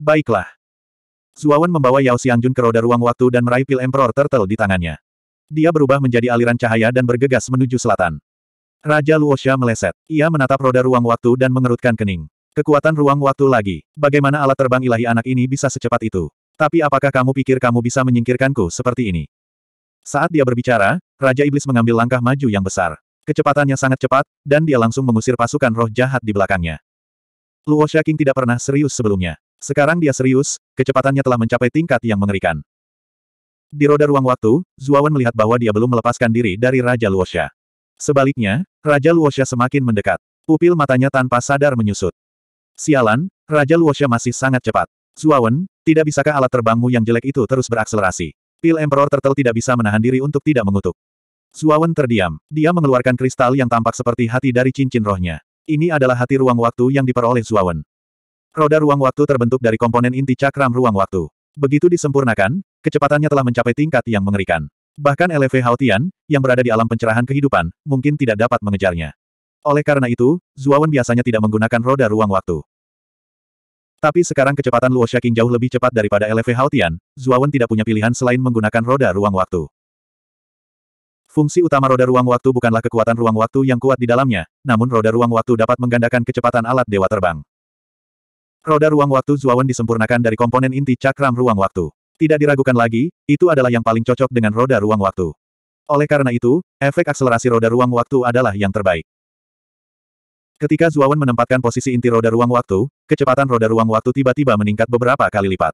Baiklah. Zuawan membawa Yao Xiangjun ke roda ruang waktu dan meraih pil Emperor Turtle di tangannya. Dia berubah menjadi aliran cahaya dan bergegas menuju selatan. Raja Luosha meleset. Ia menatap roda ruang waktu dan mengerutkan kening. Kekuatan ruang waktu lagi. Bagaimana alat terbang ilahi anak ini bisa secepat itu? Tapi apakah kamu pikir kamu bisa menyingkirkanku seperti ini? Saat dia berbicara, Raja Iblis mengambil langkah maju yang besar. Kecepatannya sangat cepat, dan dia langsung mengusir pasukan roh jahat di belakangnya. Luo Shaking tidak pernah serius sebelumnya. Sekarang dia serius, kecepatannya telah mencapai tingkat yang mengerikan. Di roda ruang waktu, Zuawan melihat bahwa dia belum melepaskan diri dari Raja Luosha. Sebaliknya, Raja Luosha semakin mendekat. Pupil matanya tanpa sadar menyusut. Sialan, Raja Luosha masih sangat cepat. Zuawan, tidak bisakah alat terbangmu yang jelek itu terus berakselerasi? Pil Emperor Turtle tidak bisa menahan diri untuk tidak mengutuk. Zuawan terdiam. Dia mengeluarkan kristal yang tampak seperti hati dari cincin rohnya. Ini adalah hati ruang waktu yang diperoleh Zuawan. Roda ruang waktu terbentuk dari komponen inti cakram ruang waktu. Begitu disempurnakan, kecepatannya telah mencapai tingkat yang mengerikan. Bahkan LV Haotian, yang berada di alam pencerahan kehidupan, mungkin tidak dapat mengejarnya. Oleh karena itu, Zuawan biasanya tidak menggunakan roda ruang waktu. Tapi sekarang kecepatan Luo Shaking jauh lebih cepat daripada LV Haotian, Zuawan tidak punya pilihan selain menggunakan roda ruang waktu. Fungsi utama roda ruang waktu bukanlah kekuatan ruang waktu yang kuat di dalamnya, namun roda ruang waktu dapat menggandakan kecepatan alat dewa terbang. Roda ruang waktu Zuawan disempurnakan dari komponen inti cakram ruang waktu. Tidak diragukan lagi, itu adalah yang paling cocok dengan roda ruang waktu. Oleh karena itu, efek akselerasi roda ruang waktu adalah yang terbaik. Ketika Zuawan menempatkan posisi inti roda ruang waktu, kecepatan roda ruang waktu tiba-tiba meningkat beberapa kali lipat.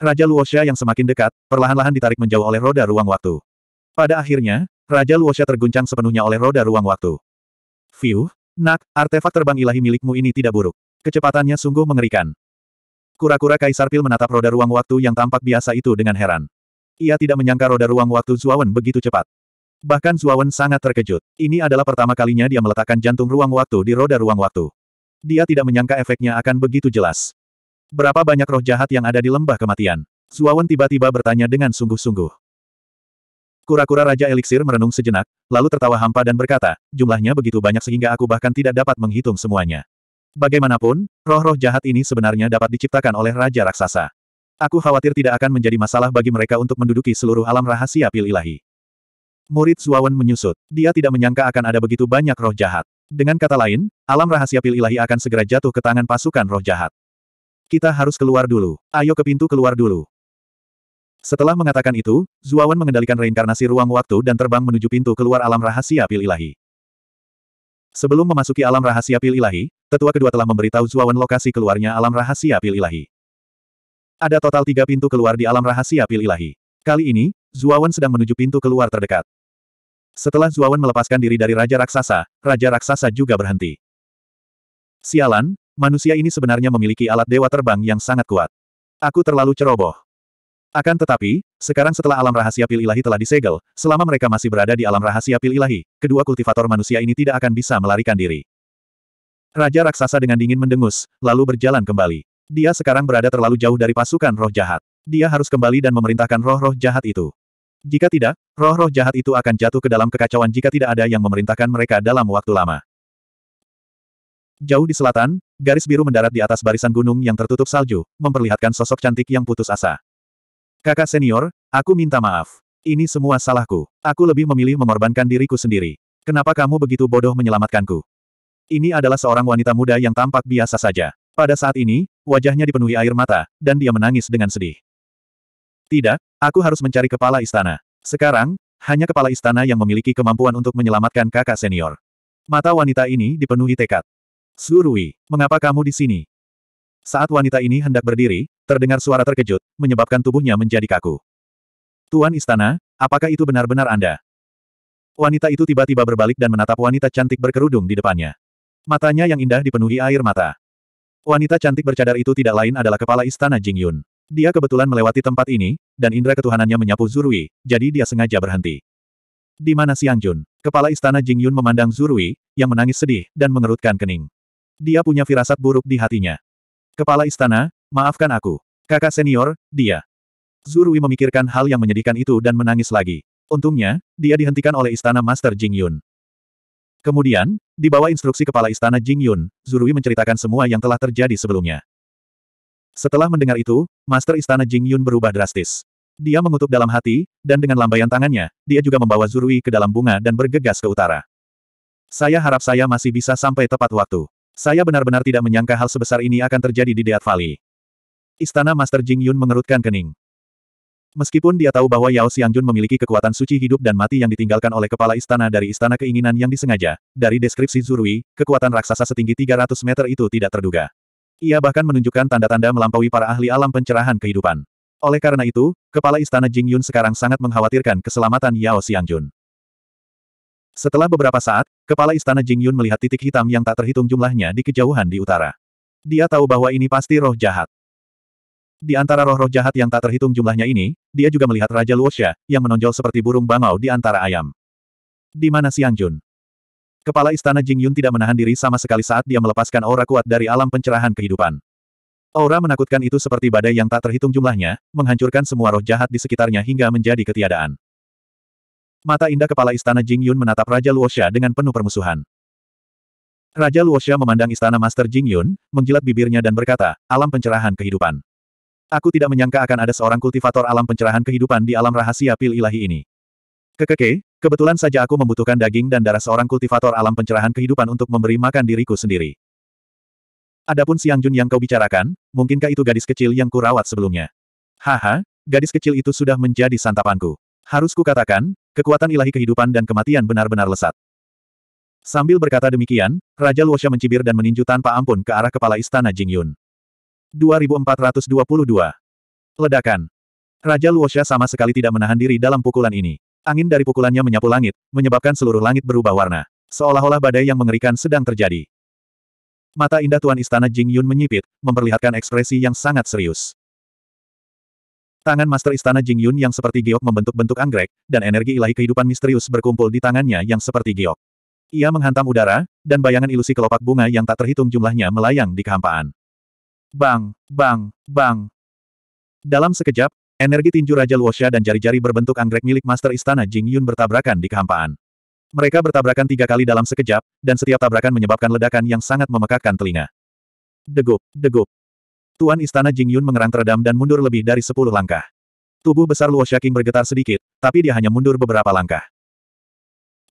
Raja Luosha yang semakin dekat, perlahan-lahan ditarik menjauh oleh roda ruang waktu. Pada akhirnya, Raja Luosha terguncang sepenuhnya oleh roda ruang waktu. Fiuh, nak, artefak terbang ilahi milikmu ini tidak buruk. Kecepatannya sungguh mengerikan. Kura-kura Kaisar Pil menatap roda ruang waktu yang tampak biasa itu dengan heran. Ia tidak menyangka roda ruang waktu Zuawan begitu cepat. Bahkan Zuawan sangat terkejut. Ini adalah pertama kalinya dia meletakkan jantung ruang waktu di roda ruang waktu. Dia tidak menyangka efeknya akan begitu jelas. Berapa banyak roh jahat yang ada di lembah kematian? Zuawan tiba-tiba bertanya dengan sungguh-sungguh. Kura-kura Raja Eliksir merenung sejenak, lalu tertawa hampa dan berkata, jumlahnya begitu banyak sehingga aku bahkan tidak dapat menghitung semuanya. Bagaimanapun, roh-roh jahat ini sebenarnya dapat diciptakan oleh Raja Raksasa. Aku khawatir tidak akan menjadi masalah bagi mereka untuk menduduki seluruh alam rahasia pil ilahi. Murid Zuawan menyusut. Dia tidak menyangka akan ada begitu banyak roh jahat. Dengan kata lain, alam rahasia pil ilahi akan segera jatuh ke tangan pasukan roh jahat. Kita harus keluar dulu. Ayo ke pintu keluar dulu. Setelah mengatakan itu, Zuawan mengendalikan reinkarnasi ruang waktu dan terbang menuju pintu keluar alam rahasia pil ilahi. Sebelum memasuki alam rahasia pil ilahi, tetua kedua telah memberitahu Zuawan lokasi keluarnya alam rahasia pil ilahi. Ada total tiga pintu keluar di alam rahasia pil ilahi. Kali ini, Zuawan sedang menuju pintu keluar terdekat. Setelah Zuawan melepaskan diri dari Raja Raksasa, Raja Raksasa juga berhenti. Sialan, manusia ini sebenarnya memiliki alat dewa terbang yang sangat kuat. Aku terlalu ceroboh. Akan tetapi, sekarang setelah alam rahasia pil ilahi telah disegel, selama mereka masih berada di alam rahasia pil ilahi, kedua kultivator manusia ini tidak akan bisa melarikan diri. Raja raksasa dengan dingin mendengus, lalu berjalan kembali. Dia sekarang berada terlalu jauh dari pasukan roh jahat. Dia harus kembali dan memerintahkan roh-roh jahat itu. Jika tidak, roh-roh jahat itu akan jatuh ke dalam kekacauan jika tidak ada yang memerintahkan mereka dalam waktu lama. Jauh di selatan, garis biru mendarat di atas barisan gunung yang tertutup salju, memperlihatkan sosok cantik yang putus asa. Kakak senior, aku minta maaf. Ini semua salahku. Aku lebih memilih mengorbankan diriku sendiri. Kenapa kamu begitu bodoh menyelamatkanku? Ini adalah seorang wanita muda yang tampak biasa saja. Pada saat ini, wajahnya dipenuhi air mata, dan dia menangis dengan sedih. Tidak, aku harus mencari kepala istana. Sekarang, hanya kepala istana yang memiliki kemampuan untuk menyelamatkan kakak senior. Mata wanita ini dipenuhi tekad. Surui, mengapa kamu di sini? Saat wanita ini hendak berdiri, terdengar suara terkejut, menyebabkan tubuhnya menjadi kaku. Tuan istana, apakah itu benar-benar Anda? Wanita itu tiba-tiba berbalik dan menatap wanita cantik berkerudung di depannya. Matanya yang indah dipenuhi air mata. Wanita cantik bercadar itu tidak lain adalah kepala istana Jingyun. Dia kebetulan melewati tempat ini, dan indera ketuhanannya menyapu Zurui, jadi dia sengaja berhenti. Di mana Siang Jun? Kepala istana Jingyun memandang Zurui, yang menangis sedih, dan mengerutkan kening. Dia punya firasat buruk di hatinya. Kepala istana, maafkan aku. Kakak senior, dia. Zurui memikirkan hal yang menyedihkan itu dan menangis lagi. Untungnya, dia dihentikan oleh istana Master Jingyun. Kemudian, di bawah instruksi kepala istana Jing Yun, Zurui menceritakan semua yang telah terjadi sebelumnya. Setelah mendengar itu, Master Istana Jing Yun berubah drastis. Dia mengutuk dalam hati, dan dengan lambaian tangannya, dia juga membawa Zurui ke dalam bunga dan bergegas ke utara. Saya harap saya masih bisa sampai tepat waktu. Saya benar-benar tidak menyangka hal sebesar ini akan terjadi di Deat Valley. Istana Master Jing Yun mengerutkan kening. Meskipun dia tahu bahwa Yao Xiangjun memiliki kekuatan suci hidup dan mati yang ditinggalkan oleh kepala istana dari istana keinginan yang disengaja, dari deskripsi Zurui, kekuatan raksasa setinggi 300 meter itu tidak terduga. Ia bahkan menunjukkan tanda-tanda melampaui para ahli alam pencerahan kehidupan. Oleh karena itu, kepala istana Jing Yun sekarang sangat mengkhawatirkan keselamatan Yao Xiangjun. Setelah beberapa saat, kepala istana Jing Yun melihat titik hitam yang tak terhitung jumlahnya di kejauhan di utara. Dia tahu bahwa ini pasti roh jahat. Di antara roh-roh jahat yang tak terhitung jumlahnya ini, dia juga melihat Raja Luosha, yang menonjol seperti burung bangau di antara ayam. Di mana Siang Jun? Kepala istana Jing Yun tidak menahan diri sama sekali saat dia melepaskan aura kuat dari alam pencerahan kehidupan. Aura menakutkan itu seperti badai yang tak terhitung jumlahnya, menghancurkan semua roh jahat di sekitarnya hingga menjadi ketiadaan. Mata indah kepala istana Jing Yun menatap Raja Luosha dengan penuh permusuhan. Raja Luosha memandang istana Master Jing Yun, menjilat bibirnya dan berkata, alam pencerahan kehidupan. Aku tidak menyangka akan ada seorang kultivator alam pencerahan kehidupan di alam rahasia pil ilahi ini. Kekeke, kebetulan saja aku membutuhkan daging dan darah seorang kultivator alam pencerahan kehidupan untuk memberi makan diriku sendiri. Adapun Siang Jun yang kau bicarakan, mungkinkah itu gadis kecil yang kurawat sebelumnya? Haha, gadis kecil itu sudah menjadi santapanku. Harus kukatakan, kekuatan ilahi kehidupan dan kematian benar-benar lesat. Sambil berkata demikian, Raja Luosha mencibir dan meninju tanpa ampun ke arah kepala istana Jingyun. 2422. Ledakan. Raja Luosha sama sekali tidak menahan diri dalam pukulan ini. Angin dari pukulannya menyapu langit, menyebabkan seluruh langit berubah warna. Seolah-olah badai yang mengerikan sedang terjadi. Mata indah Tuan Istana Jing Yun menyipit, memperlihatkan ekspresi yang sangat serius. Tangan Master Istana Jing Yun yang seperti giok membentuk-bentuk anggrek, dan energi ilahi kehidupan misterius berkumpul di tangannya yang seperti giok. Ia menghantam udara, dan bayangan ilusi kelopak bunga yang tak terhitung jumlahnya melayang di kehampaan. Bang, bang, bang. Dalam sekejap, energi tinju Raja Luosha dan jari-jari berbentuk anggrek milik Master Istana Jing Yun bertabrakan di kehampaan. Mereka bertabrakan tiga kali dalam sekejap, dan setiap tabrakan menyebabkan ledakan yang sangat memekakkan telinga. Degup, degup. Tuan Istana Jing Yun mengerang teredam dan mundur lebih dari sepuluh langkah. Tubuh besar Luosha King bergetar sedikit, tapi dia hanya mundur beberapa langkah.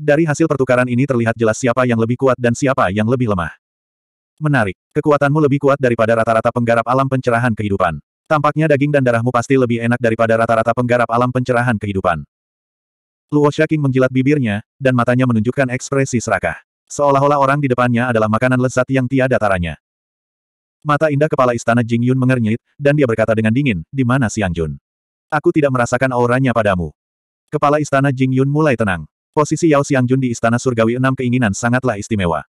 Dari hasil pertukaran ini terlihat jelas siapa yang lebih kuat dan siapa yang lebih lemah. Menarik. Kekuatanmu lebih kuat daripada rata-rata penggarap alam pencerahan kehidupan. Tampaknya daging dan darahmu pasti lebih enak daripada rata-rata penggarap alam pencerahan kehidupan. Luo Shaking menjilat bibirnya, dan matanya menunjukkan ekspresi serakah. Seolah-olah orang di depannya adalah makanan lezat yang tiada taranya. Mata indah kepala istana Jing Yun mengernyit, dan dia berkata dengan dingin, di mana Siang Jun? Aku tidak merasakan auranya padamu. Kepala istana Jing Yun mulai tenang. Posisi Yao Siang Jun di istana surgawi enam keinginan sangatlah istimewa.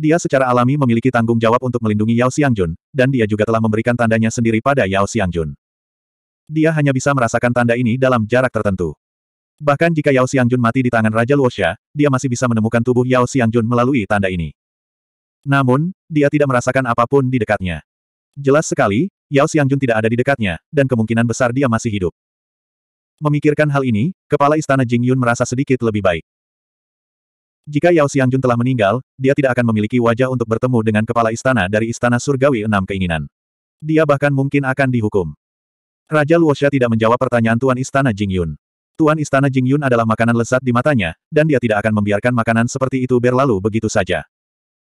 Dia secara alami memiliki tanggung jawab untuk melindungi Yao Xiangjun, dan dia juga telah memberikan tandanya sendiri pada Yao Xiangjun. Dia hanya bisa merasakan tanda ini dalam jarak tertentu. Bahkan jika Yao Xiangjun mati di tangan Raja Luosha, dia masih bisa menemukan tubuh Yao Xiangjun melalui tanda ini. Namun, dia tidak merasakan apapun di dekatnya. Jelas sekali, Yao Xiangjun tidak ada di dekatnya, dan kemungkinan besar dia masih hidup. Memikirkan hal ini, kepala istana Jingyun merasa sedikit lebih baik. Jika Yao Xiangjun telah meninggal, dia tidak akan memiliki wajah untuk bertemu dengan kepala istana dari istana surgawi enam keinginan. Dia bahkan mungkin akan dihukum. Raja Luosha tidak menjawab pertanyaan Tuan Istana Jingyun. Tuan Istana Jingyun adalah makanan lezat di matanya, dan dia tidak akan membiarkan makanan seperti itu berlalu begitu saja.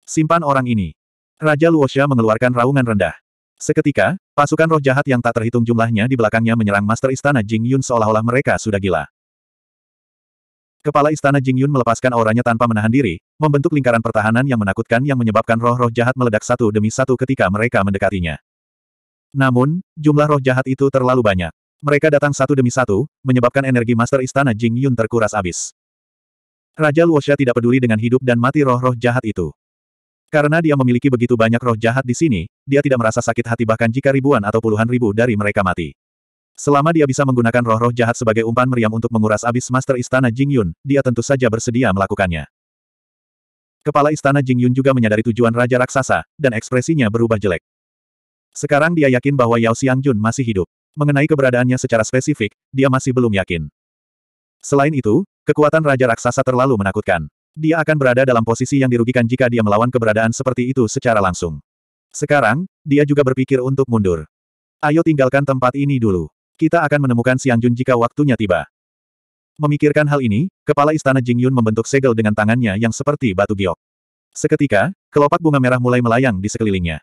Simpan orang ini. Raja Luosha mengeluarkan raungan rendah. Seketika, pasukan roh jahat yang tak terhitung jumlahnya di belakangnya menyerang Master Istana Jingyun seolah-olah mereka sudah gila. Kepala istana Jingyun melepaskan auranya tanpa menahan diri, membentuk lingkaran pertahanan yang menakutkan yang menyebabkan roh-roh jahat meledak satu demi satu ketika mereka mendekatinya. Namun, jumlah roh jahat itu terlalu banyak. Mereka datang satu demi satu, menyebabkan energi master istana Jingyun terkuras abis. Raja Luosha tidak peduli dengan hidup dan mati roh-roh jahat itu. Karena dia memiliki begitu banyak roh jahat di sini, dia tidak merasa sakit hati bahkan jika ribuan atau puluhan ribu dari mereka mati. Selama dia bisa menggunakan roh-roh jahat sebagai umpan meriam untuk menguras abis Master Istana Jingyun, dia tentu saja bersedia melakukannya. Kepala Istana Jingyun juga menyadari tujuan Raja Raksasa, dan ekspresinya berubah jelek. Sekarang dia yakin bahwa Yao Xiangjun masih hidup. Mengenai keberadaannya secara spesifik, dia masih belum yakin. Selain itu, kekuatan Raja Raksasa terlalu menakutkan. Dia akan berada dalam posisi yang dirugikan jika dia melawan keberadaan seperti itu secara langsung. Sekarang, dia juga berpikir untuk mundur. Ayo tinggalkan tempat ini dulu. Kita akan menemukan Siang Jun jika waktunya tiba. Memikirkan hal ini, kepala istana Jing Yun membentuk segel dengan tangannya yang seperti batu giok. Seketika, kelopak bunga merah mulai melayang di sekelilingnya.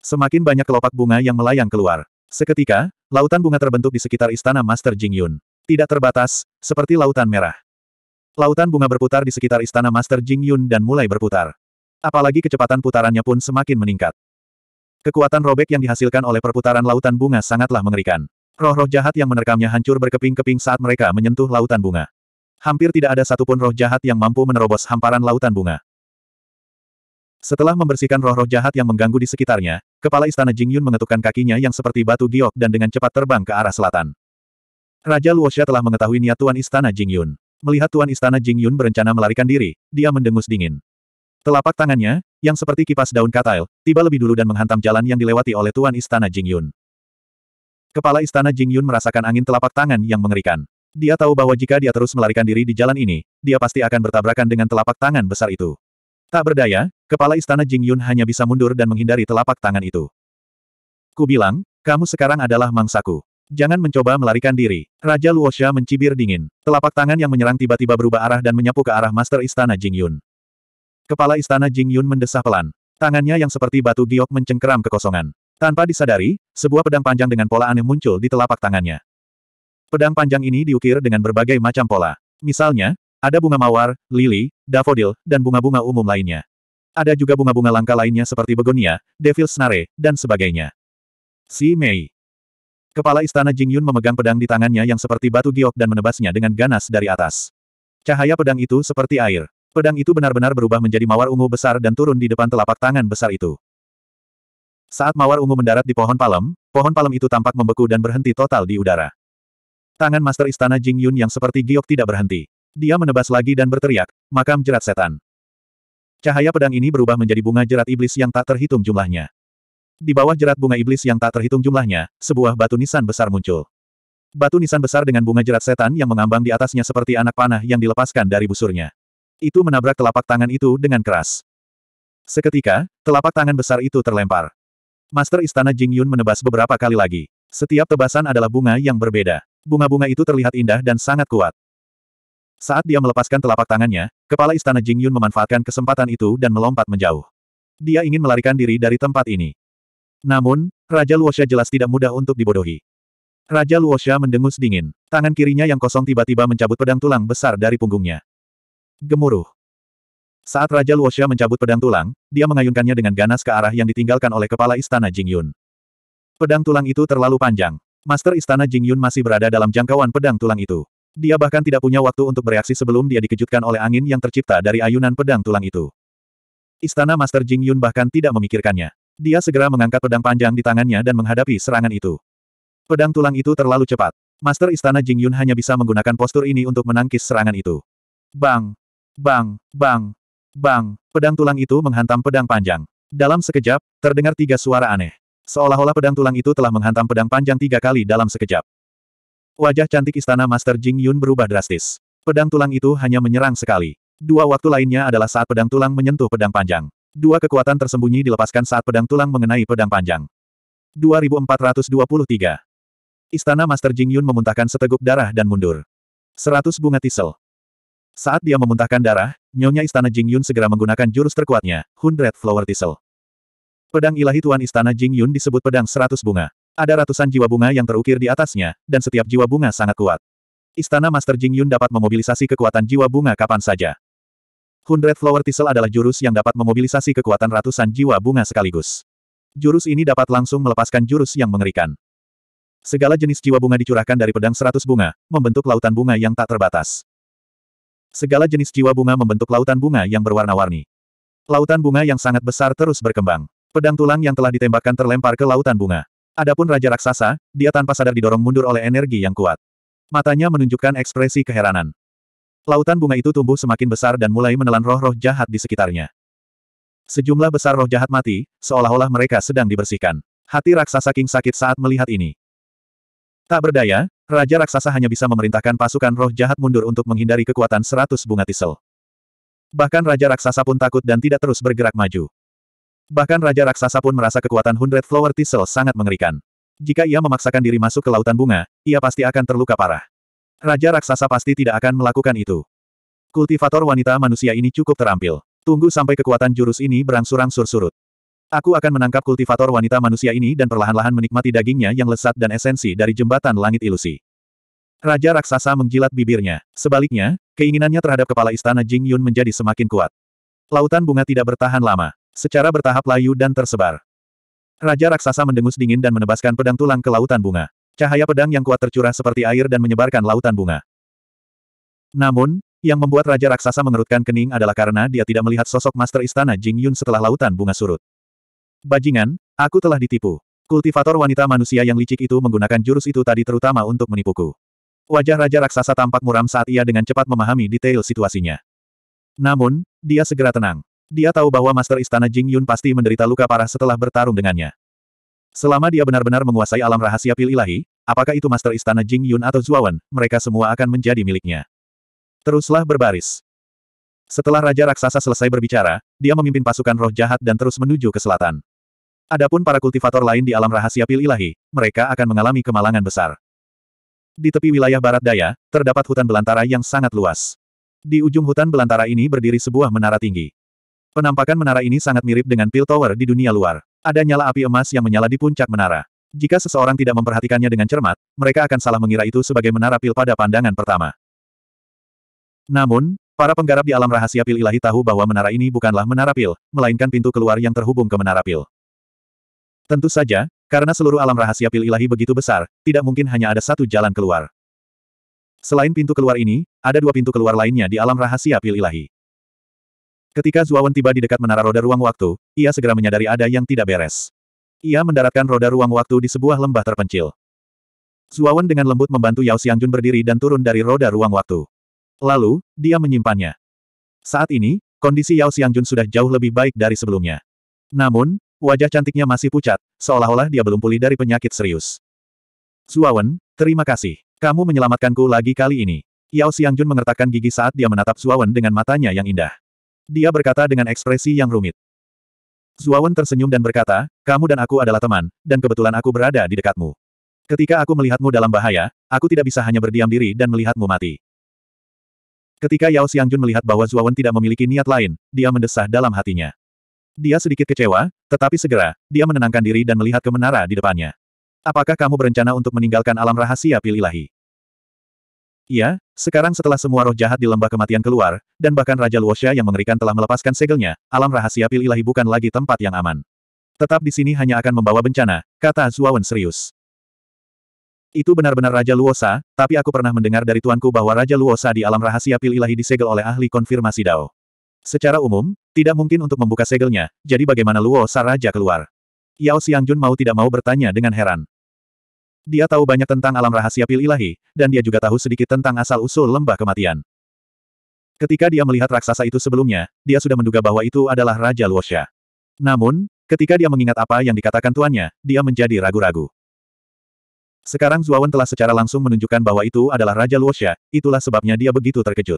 Semakin banyak kelopak bunga yang melayang keluar. Seketika, lautan bunga terbentuk di sekitar istana Master Jing Yun, Tidak terbatas, seperti lautan merah. Lautan bunga berputar di sekitar istana Master Jing Yun dan mulai berputar. Apalagi kecepatan putarannya pun semakin meningkat. Kekuatan robek yang dihasilkan oleh perputaran lautan bunga sangatlah mengerikan. Roh-roh jahat yang menerkamnya hancur berkeping-keping saat mereka menyentuh lautan bunga. Hampir tidak ada satupun roh jahat yang mampu menerobos hamparan lautan bunga. Setelah membersihkan roh-roh jahat yang mengganggu di sekitarnya, kepala istana Jingyun mengetukkan kakinya yang seperti batu giok dan dengan cepat terbang ke arah selatan. Raja Luosha telah mengetahui niat Tuan Istana Jingyun. Melihat Tuan Istana Jingyun berencana melarikan diri, dia mendengus dingin. Telapak tangannya, yang seperti kipas daun katail, tiba lebih dulu dan menghantam jalan yang dilewati oleh Tuan Istana Jingyun. Kepala istana Jingyun merasakan angin telapak tangan yang mengerikan. Dia tahu bahwa jika dia terus melarikan diri di jalan ini, dia pasti akan bertabrakan dengan telapak tangan besar itu. Tak berdaya, kepala istana Jingyun hanya bisa mundur dan menghindari telapak tangan itu. Ku bilang, kamu sekarang adalah mangsaku. Jangan mencoba melarikan diri. Raja Luosha mencibir dingin. Telapak tangan yang menyerang tiba-tiba berubah arah dan menyapu ke arah Master Istana Jingyun. Kepala Istana Jingyun mendesah pelan. Tangannya yang seperti batu giok mencengkeram kekosongan. Tanpa disadari, sebuah pedang panjang dengan pola aneh muncul di telapak tangannya. Pedang panjang ini diukir dengan berbagai macam pola. Misalnya, ada bunga mawar, lili, dafodil, dan bunga-bunga umum lainnya. Ada juga bunga-bunga langka lainnya seperti begonia, devil snare, dan sebagainya. Si Mei. Kepala istana Jingyun memegang pedang di tangannya yang seperti batu giok dan menebasnya dengan ganas dari atas. Cahaya pedang itu seperti air. Pedang itu benar-benar berubah menjadi mawar ungu besar dan turun di depan telapak tangan besar itu. Saat mawar ungu mendarat di pohon palem, pohon palem itu tampak membeku dan berhenti total di udara. Tangan Master Istana Jing Yun yang seperti giok tidak berhenti. Dia menebas lagi dan berteriak, makam jerat setan. Cahaya pedang ini berubah menjadi bunga jerat iblis yang tak terhitung jumlahnya. Di bawah jerat bunga iblis yang tak terhitung jumlahnya, sebuah batu nisan besar muncul. Batu nisan besar dengan bunga jerat setan yang mengambang di atasnya seperti anak panah yang dilepaskan dari busurnya. Itu menabrak telapak tangan itu dengan keras. Seketika, telapak tangan besar itu terlempar. Master Istana Jingyun menebas beberapa kali lagi. Setiap tebasan adalah bunga yang berbeda. Bunga-bunga itu terlihat indah dan sangat kuat. Saat dia melepaskan telapak tangannya, kepala Istana Jingyun memanfaatkan kesempatan itu dan melompat menjauh. Dia ingin melarikan diri dari tempat ini. Namun, Raja Luosha jelas tidak mudah untuk dibodohi. Raja Luosha mendengus dingin. Tangan kirinya yang kosong tiba-tiba mencabut pedang tulang besar dari punggungnya. Gemuruh. Saat Raja Luosha mencabut pedang tulang, dia mengayunkannya dengan ganas ke arah yang ditinggalkan oleh kepala istana Jingyun. Pedang tulang itu terlalu panjang. Master istana Jingyun masih berada dalam jangkauan pedang tulang itu. Dia bahkan tidak punya waktu untuk bereaksi sebelum dia dikejutkan oleh angin yang tercipta dari ayunan pedang tulang itu. Istana Master Jingyun bahkan tidak memikirkannya. Dia segera mengangkat pedang panjang di tangannya dan menghadapi serangan itu. Pedang tulang itu terlalu cepat. Master Istana Jingyun hanya bisa menggunakan postur ini untuk menangkis serangan itu. Bang! Bang! Bang! Bang, pedang tulang itu menghantam pedang panjang. Dalam sekejap, terdengar tiga suara aneh. Seolah-olah pedang tulang itu telah menghantam pedang panjang tiga kali dalam sekejap. Wajah cantik istana Master Jing Yun berubah drastis. Pedang tulang itu hanya menyerang sekali. Dua waktu lainnya adalah saat pedang tulang menyentuh pedang panjang. Dua kekuatan tersembunyi dilepaskan saat pedang tulang mengenai pedang panjang. 2423. Istana Master Jing Yun memuntahkan seteguk darah dan mundur. 100 bunga tisel. Saat dia memuntahkan darah, Nyonya Istana Jingyun segera menggunakan jurus terkuatnya, Hundred Flower Tissel. Pedang ilahi Tuan Istana Jingyun disebut pedang seratus bunga. Ada ratusan jiwa bunga yang terukir di atasnya, dan setiap jiwa bunga sangat kuat. Istana Master Jingyun dapat memobilisasi kekuatan jiwa bunga kapan saja. Hundred Flower Tissel adalah jurus yang dapat memobilisasi kekuatan ratusan jiwa bunga sekaligus. Jurus ini dapat langsung melepaskan jurus yang mengerikan. Segala jenis jiwa bunga dicurahkan dari pedang seratus bunga, membentuk lautan bunga yang tak terbatas. Segala jenis jiwa bunga membentuk lautan bunga yang berwarna-warni. Lautan bunga yang sangat besar terus berkembang. Pedang tulang yang telah ditembakkan terlempar ke lautan bunga. Adapun Raja Raksasa, dia tanpa sadar didorong mundur oleh energi yang kuat. Matanya menunjukkan ekspresi keheranan. Lautan bunga itu tumbuh semakin besar dan mulai menelan roh-roh jahat di sekitarnya. Sejumlah besar roh jahat mati, seolah-olah mereka sedang dibersihkan. Hati raksasa King sakit saat melihat ini. Tak berdaya, Raja Raksasa hanya bisa memerintahkan pasukan roh jahat mundur untuk menghindari kekuatan seratus bunga tisel. Bahkan Raja Raksasa pun takut dan tidak terus bergerak maju. Bahkan Raja Raksasa pun merasa kekuatan Hundred Flower tisel sangat mengerikan. Jika ia memaksakan diri masuk ke lautan bunga, ia pasti akan terluka parah. Raja Raksasa pasti tidak akan melakukan itu. Kultivator wanita manusia ini cukup terampil. Tunggu sampai kekuatan jurus ini berangsur-angsur surut. Aku akan menangkap kultivator wanita manusia ini dan perlahan-lahan menikmati dagingnya yang lesat dan esensi dari jembatan langit ilusi. Raja raksasa menjilat bibirnya. Sebaliknya, keinginannya terhadap kepala istana Jing Yun menjadi semakin kuat. Lautan bunga tidak bertahan lama. Secara bertahap layu dan tersebar. Raja raksasa mendengus dingin dan menebaskan pedang tulang ke lautan bunga. Cahaya pedang yang kuat tercurah seperti air dan menyebarkan lautan bunga. Namun, yang membuat Raja Raksasa mengerutkan kening adalah karena dia tidak melihat sosok Master Istana Jing Yun setelah lautan bunga surut. Bajingan, aku telah ditipu. Kultivator wanita manusia yang licik itu menggunakan jurus itu tadi terutama untuk menipuku. Wajah Raja Raksasa tampak muram saat ia dengan cepat memahami detail situasinya. Namun, dia segera tenang. Dia tahu bahwa Master Istana Jing Yun pasti menderita luka parah setelah bertarung dengannya. Selama dia benar-benar menguasai alam rahasia pil ilahi, apakah itu Master Istana Jing Yun atau Zuawan, mereka semua akan menjadi miliknya. Teruslah berbaris. Setelah Raja Raksasa selesai berbicara, dia memimpin pasukan roh jahat dan terus menuju ke selatan. Adapun para kultivator lain di alam rahasia pil ilahi, mereka akan mengalami kemalangan besar. Di tepi wilayah barat daya, terdapat hutan belantara yang sangat luas. Di ujung hutan belantara ini berdiri sebuah menara tinggi. Penampakan menara ini sangat mirip dengan pil tower di dunia luar. Ada nyala api emas yang menyala di puncak menara. Jika seseorang tidak memperhatikannya dengan cermat, mereka akan salah mengira itu sebagai menara pil pada pandangan pertama. Namun, para penggarap di alam rahasia pil ilahi tahu bahwa menara ini bukanlah menara pil, melainkan pintu keluar yang terhubung ke menara pil. Tentu saja, karena seluruh alam rahasia pil ilahi begitu besar, tidak mungkin hanya ada satu jalan keluar. Selain pintu keluar ini, ada dua pintu keluar lainnya di alam rahasia pil ilahi. Ketika Zuawan tiba di dekat menara roda ruang waktu, ia segera menyadari ada yang tidak beres. Ia mendaratkan roda ruang waktu di sebuah lembah terpencil. Zuawan dengan lembut membantu Yao Xiangjun berdiri dan turun dari roda ruang waktu. Lalu, dia menyimpannya. Saat ini, kondisi Yao Xiangjun sudah jauh lebih baik dari sebelumnya. Namun, Wajah cantiknya masih pucat, seolah-olah dia belum pulih dari penyakit serius. Zuawan, terima kasih. Kamu menyelamatkanku lagi kali ini. Yao Xiangjun mengertakkan gigi saat dia menatap Zuawan dengan matanya yang indah. Dia berkata dengan ekspresi yang rumit. Zuawan tersenyum dan berkata, kamu dan aku adalah teman, dan kebetulan aku berada di dekatmu. Ketika aku melihatmu dalam bahaya, aku tidak bisa hanya berdiam diri dan melihatmu mati. Ketika Yao Xiangjun melihat bahwa Zuawan tidak memiliki niat lain, dia mendesah dalam hatinya. Dia sedikit kecewa, tetapi segera, dia menenangkan diri dan melihat ke menara di depannya. Apakah kamu berencana untuk meninggalkan alam rahasia pililahi? Ya, sekarang setelah semua roh jahat di lembah kematian keluar, dan bahkan Raja Luosha yang mengerikan telah melepaskan segelnya, alam rahasia pililahi bukan lagi tempat yang aman. Tetap di sini hanya akan membawa bencana, kata Zuawan serius. Itu benar-benar Raja Luosa, tapi aku pernah mendengar dari tuanku bahwa Raja Luosa di alam rahasia pililahi disegel oleh ahli konfirmasi Dao. Secara umum, tidak mungkin untuk membuka segelnya, jadi bagaimana Luo Saraja keluar? Yao Xiangjun mau tidak mau bertanya dengan heran. Dia tahu banyak tentang alam rahasia pil ilahi, dan dia juga tahu sedikit tentang asal-usul lembah kematian. Ketika dia melihat raksasa itu sebelumnya, dia sudah menduga bahwa itu adalah Raja Luosha. Namun, ketika dia mengingat apa yang dikatakan tuannya, dia menjadi ragu-ragu. Sekarang Zuawan telah secara langsung menunjukkan bahwa itu adalah Raja Luosha, itulah sebabnya dia begitu terkejut.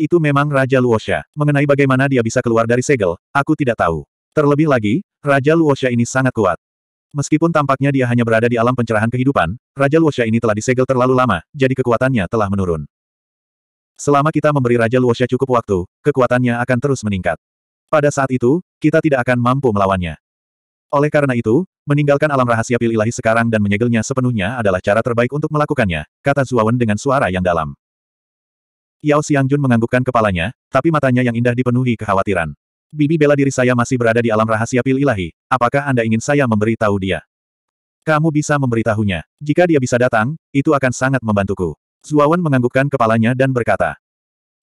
Itu memang Raja Luosha. Mengenai bagaimana dia bisa keluar dari segel, aku tidak tahu. Terlebih lagi, Raja Luosha ini sangat kuat. Meskipun tampaknya dia hanya berada di alam pencerahan kehidupan, Raja Luosha ini telah disegel terlalu lama, jadi kekuatannya telah menurun. Selama kita memberi Raja Luosha cukup waktu, kekuatannya akan terus meningkat. Pada saat itu, kita tidak akan mampu melawannya. Oleh karena itu, meninggalkan alam rahasia pil ilahi sekarang dan menyegelnya sepenuhnya adalah cara terbaik untuk melakukannya, kata Zuawan dengan suara yang dalam. Yao Xiangjun menganggukkan kepalanya, tapi matanya yang indah dipenuhi kekhawatiran. Bibi bela diri saya masih berada di alam rahasia pil ilahi, apakah Anda ingin saya memberitahu dia? Kamu bisa memberitahunya. Jika dia bisa datang, itu akan sangat membantuku. Zuawan menganggukkan kepalanya dan berkata,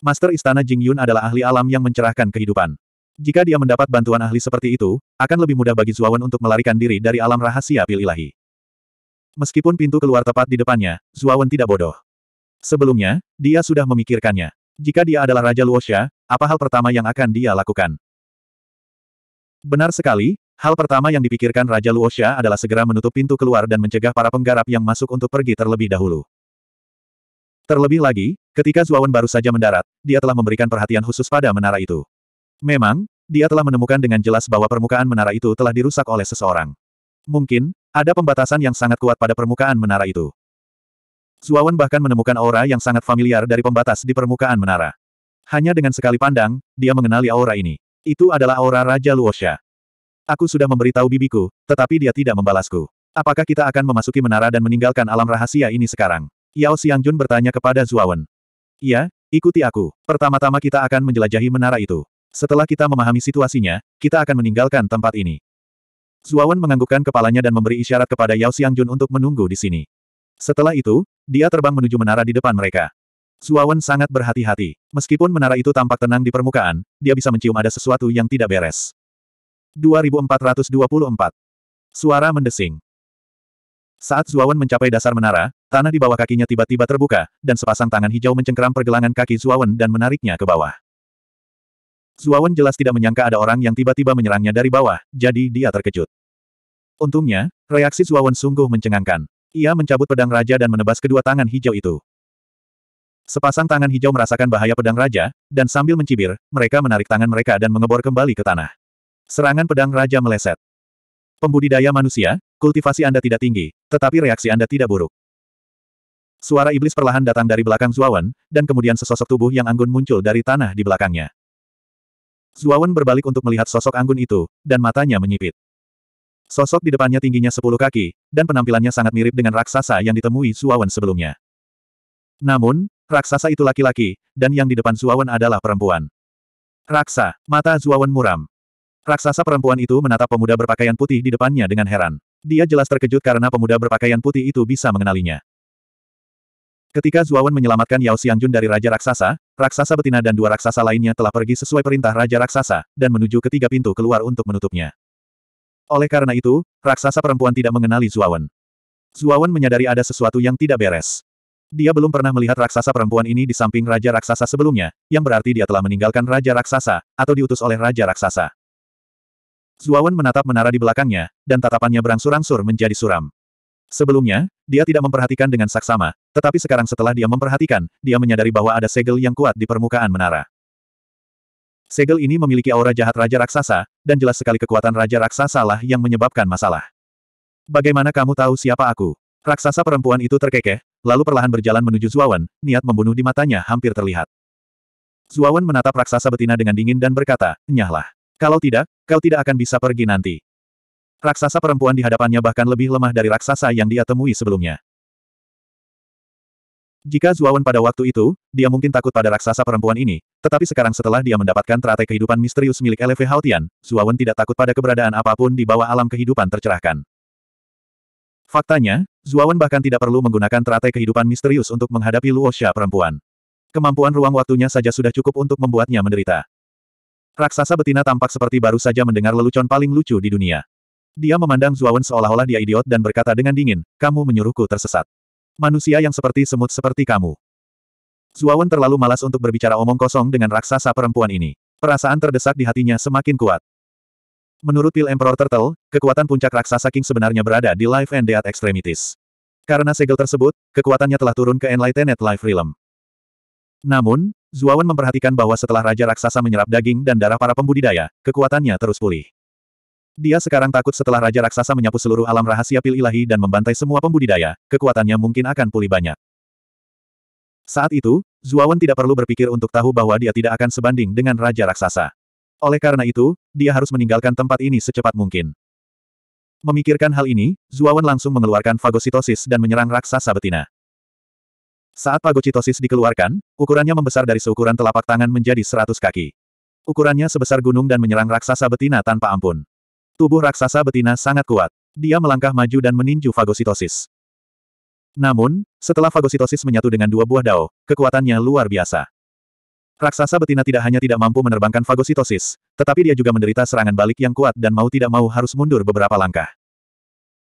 Master Istana Jingyun adalah ahli alam yang mencerahkan kehidupan. Jika dia mendapat bantuan ahli seperti itu, akan lebih mudah bagi Zuawan untuk melarikan diri dari alam rahasia pil ilahi. Meskipun pintu keluar tepat di depannya, Zuawan tidak bodoh. Sebelumnya, dia sudah memikirkannya. Jika dia adalah Raja Luosha, apa hal pertama yang akan dia lakukan? Benar sekali, hal pertama yang dipikirkan Raja Luosha adalah segera menutup pintu keluar dan mencegah para penggarap yang masuk untuk pergi terlebih dahulu. Terlebih lagi, ketika Zuawan baru saja mendarat, dia telah memberikan perhatian khusus pada menara itu. Memang, dia telah menemukan dengan jelas bahwa permukaan menara itu telah dirusak oleh seseorang. Mungkin, ada pembatasan yang sangat kuat pada permukaan menara itu. Zuawan bahkan menemukan aura yang sangat familiar dari pembatas di permukaan menara. Hanya dengan sekali pandang, dia mengenali aura ini. Itu adalah aura Raja Luosha. Aku sudah memberitahu bibiku, tetapi dia tidak membalasku. Apakah kita akan memasuki menara dan meninggalkan alam rahasia ini sekarang? Yao Xiangjun bertanya kepada Zuawan. Iya, ikuti aku. Pertama-tama kita akan menjelajahi menara itu. Setelah kita memahami situasinya, kita akan meninggalkan tempat ini. Zuawan menganggukkan kepalanya dan memberi isyarat kepada Yao Xiangjun untuk menunggu di sini. Setelah itu, dia terbang menuju menara di depan mereka. Suawan sangat berhati-hati. Meskipun menara itu tampak tenang di permukaan, dia bisa mencium ada sesuatu yang tidak beres. 2424 Suara mendesing. Saat Zuawan mencapai dasar menara, tanah di bawah kakinya tiba-tiba terbuka, dan sepasang tangan hijau mencengkeram pergelangan kaki Zuawan dan menariknya ke bawah. Zuawan jelas tidak menyangka ada orang yang tiba-tiba menyerangnya dari bawah, jadi dia terkejut. Untungnya, reaksi Zuawan sungguh mencengangkan. Ia mencabut pedang raja dan menebas kedua tangan hijau itu. Sepasang tangan hijau merasakan bahaya pedang raja, dan sambil mencibir, mereka menarik tangan mereka dan mengebor kembali ke tanah. Serangan pedang raja meleset. Pembudidaya manusia, kultivasi Anda tidak tinggi, tetapi reaksi Anda tidak buruk. Suara iblis perlahan datang dari belakang Zuawan, dan kemudian sesosok tubuh yang anggun muncul dari tanah di belakangnya. Zuawan berbalik untuk melihat sosok anggun itu, dan matanya menyipit. Sosok di depannya tingginya 10 kaki, dan penampilannya sangat mirip dengan raksasa yang ditemui Suawan sebelumnya. Namun, raksasa itu laki-laki, dan yang di depan Suawan adalah perempuan. Raksa, mata Suawan muram. Raksasa perempuan itu menatap pemuda berpakaian putih di depannya dengan heran. Dia jelas terkejut karena pemuda berpakaian putih itu bisa mengenalinya. Ketika Zuawan menyelamatkan Yao Xiangjun dari Raja Raksasa, Raksasa Betina dan dua raksasa lainnya telah pergi sesuai perintah Raja Raksasa, dan menuju ketiga pintu keluar untuk menutupnya. Oleh karena itu, raksasa perempuan tidak mengenali Zuawan. Zuawan menyadari ada sesuatu yang tidak beres. Dia belum pernah melihat raksasa perempuan ini di samping Raja Raksasa sebelumnya, yang berarti dia telah meninggalkan Raja Raksasa, atau diutus oleh Raja Raksasa. Zuawan menatap menara di belakangnya, dan tatapannya berangsur-angsur menjadi suram. Sebelumnya, dia tidak memperhatikan dengan saksama, tetapi sekarang setelah dia memperhatikan, dia menyadari bahwa ada segel yang kuat di permukaan menara. Segel ini memiliki aura jahat Raja Raksasa, dan jelas sekali kekuatan Raja Raksasa lah yang menyebabkan masalah. Bagaimana kamu tahu siapa aku? Raksasa perempuan itu terkekeh, lalu perlahan berjalan menuju Zuawan, niat membunuh di matanya hampir terlihat. Zuawan menatap raksasa betina dengan dingin dan berkata, Nyahlah. Kalau tidak, kau tidak akan bisa pergi nanti. Raksasa perempuan di hadapannya bahkan lebih lemah dari raksasa yang dia temui sebelumnya. Jika Zuawan pada waktu itu, dia mungkin takut pada raksasa perempuan ini, tetapi sekarang setelah dia mendapatkan teratai kehidupan misterius milik LV Haotian, Zuawan tidak takut pada keberadaan apapun di bawah alam kehidupan tercerahkan. Faktanya, Zuawan bahkan tidak perlu menggunakan teratai kehidupan misterius untuk menghadapi Luosha perempuan. Kemampuan ruang waktunya saja sudah cukup untuk membuatnya menderita. Raksasa betina tampak seperti baru saja mendengar lelucon paling lucu di dunia. Dia memandang Zuawan seolah-olah dia idiot dan berkata dengan dingin, kamu menyuruhku tersesat. Manusia yang seperti semut seperti kamu. Zuawan terlalu malas untuk berbicara omong kosong dengan raksasa perempuan ini. Perasaan terdesak di hatinya semakin kuat. Menurut Pil Emperor Turtle, kekuatan puncak raksasa King sebenarnya berada di Life and Death Extremities. Karena segel tersebut, kekuatannya telah turun ke Enlightened Life Realm. Namun, Zuawan memperhatikan bahwa setelah Raja Raksasa menyerap daging dan darah para pembudidaya, kekuatannya terus pulih. Dia sekarang takut setelah Raja Raksasa menyapu seluruh alam rahasia pil ilahi dan membantai semua pembudidaya, kekuatannya mungkin akan pulih banyak. Saat itu, Zuawan tidak perlu berpikir untuk tahu bahwa dia tidak akan sebanding dengan Raja Raksasa. Oleh karena itu, dia harus meninggalkan tempat ini secepat mungkin. Memikirkan hal ini, Zuawan langsung mengeluarkan fagositosis dan menyerang raksasa betina. Saat fagositosis dikeluarkan, ukurannya membesar dari seukuran telapak tangan menjadi 100 kaki. Ukurannya sebesar gunung dan menyerang raksasa betina tanpa ampun. Tubuh raksasa betina sangat kuat. Dia melangkah maju dan meninju fagositosis. Namun, setelah fagositosis menyatu dengan dua buah dao, kekuatannya luar biasa. Raksasa betina tidak hanya tidak mampu menerbangkan fagositosis, tetapi dia juga menderita serangan balik yang kuat dan mau tidak mau harus mundur beberapa langkah.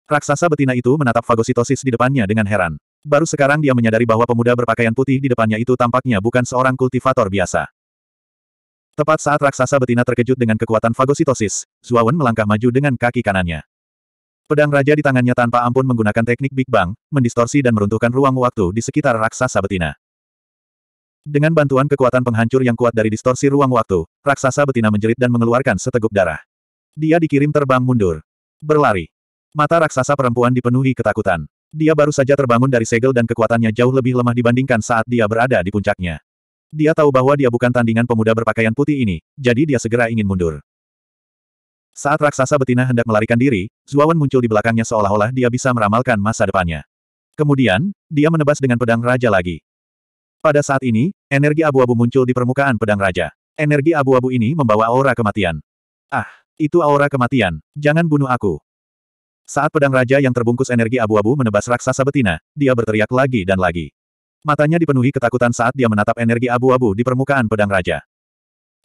Raksasa betina itu menatap fagositosis di depannya dengan heran. Baru sekarang dia menyadari bahwa pemuda berpakaian putih di depannya itu tampaknya bukan seorang kultivator biasa. Tepat saat raksasa betina terkejut dengan kekuatan fagositosis, Zuawan melangkah maju dengan kaki kanannya. Pedang raja di tangannya tanpa ampun menggunakan teknik Big Bang, mendistorsi dan meruntuhkan ruang waktu di sekitar raksasa betina. Dengan bantuan kekuatan penghancur yang kuat dari distorsi ruang waktu, raksasa betina menjerit dan mengeluarkan seteguk darah. Dia dikirim terbang mundur. Berlari. Mata raksasa perempuan dipenuhi ketakutan. Dia baru saja terbangun dari segel dan kekuatannya jauh lebih lemah dibandingkan saat dia berada di puncaknya. Dia tahu bahwa dia bukan tandingan pemuda berpakaian putih ini, jadi dia segera ingin mundur. Saat raksasa betina hendak melarikan diri, Zuawan muncul di belakangnya seolah-olah dia bisa meramalkan masa depannya. Kemudian, dia menebas dengan pedang raja lagi. Pada saat ini, energi abu-abu muncul di permukaan pedang raja. Energi abu-abu ini membawa aura kematian. Ah, itu aura kematian. Jangan bunuh aku. Saat pedang raja yang terbungkus energi abu-abu menebas raksasa betina, dia berteriak lagi dan lagi. Matanya dipenuhi ketakutan saat dia menatap energi abu-abu di permukaan pedang raja.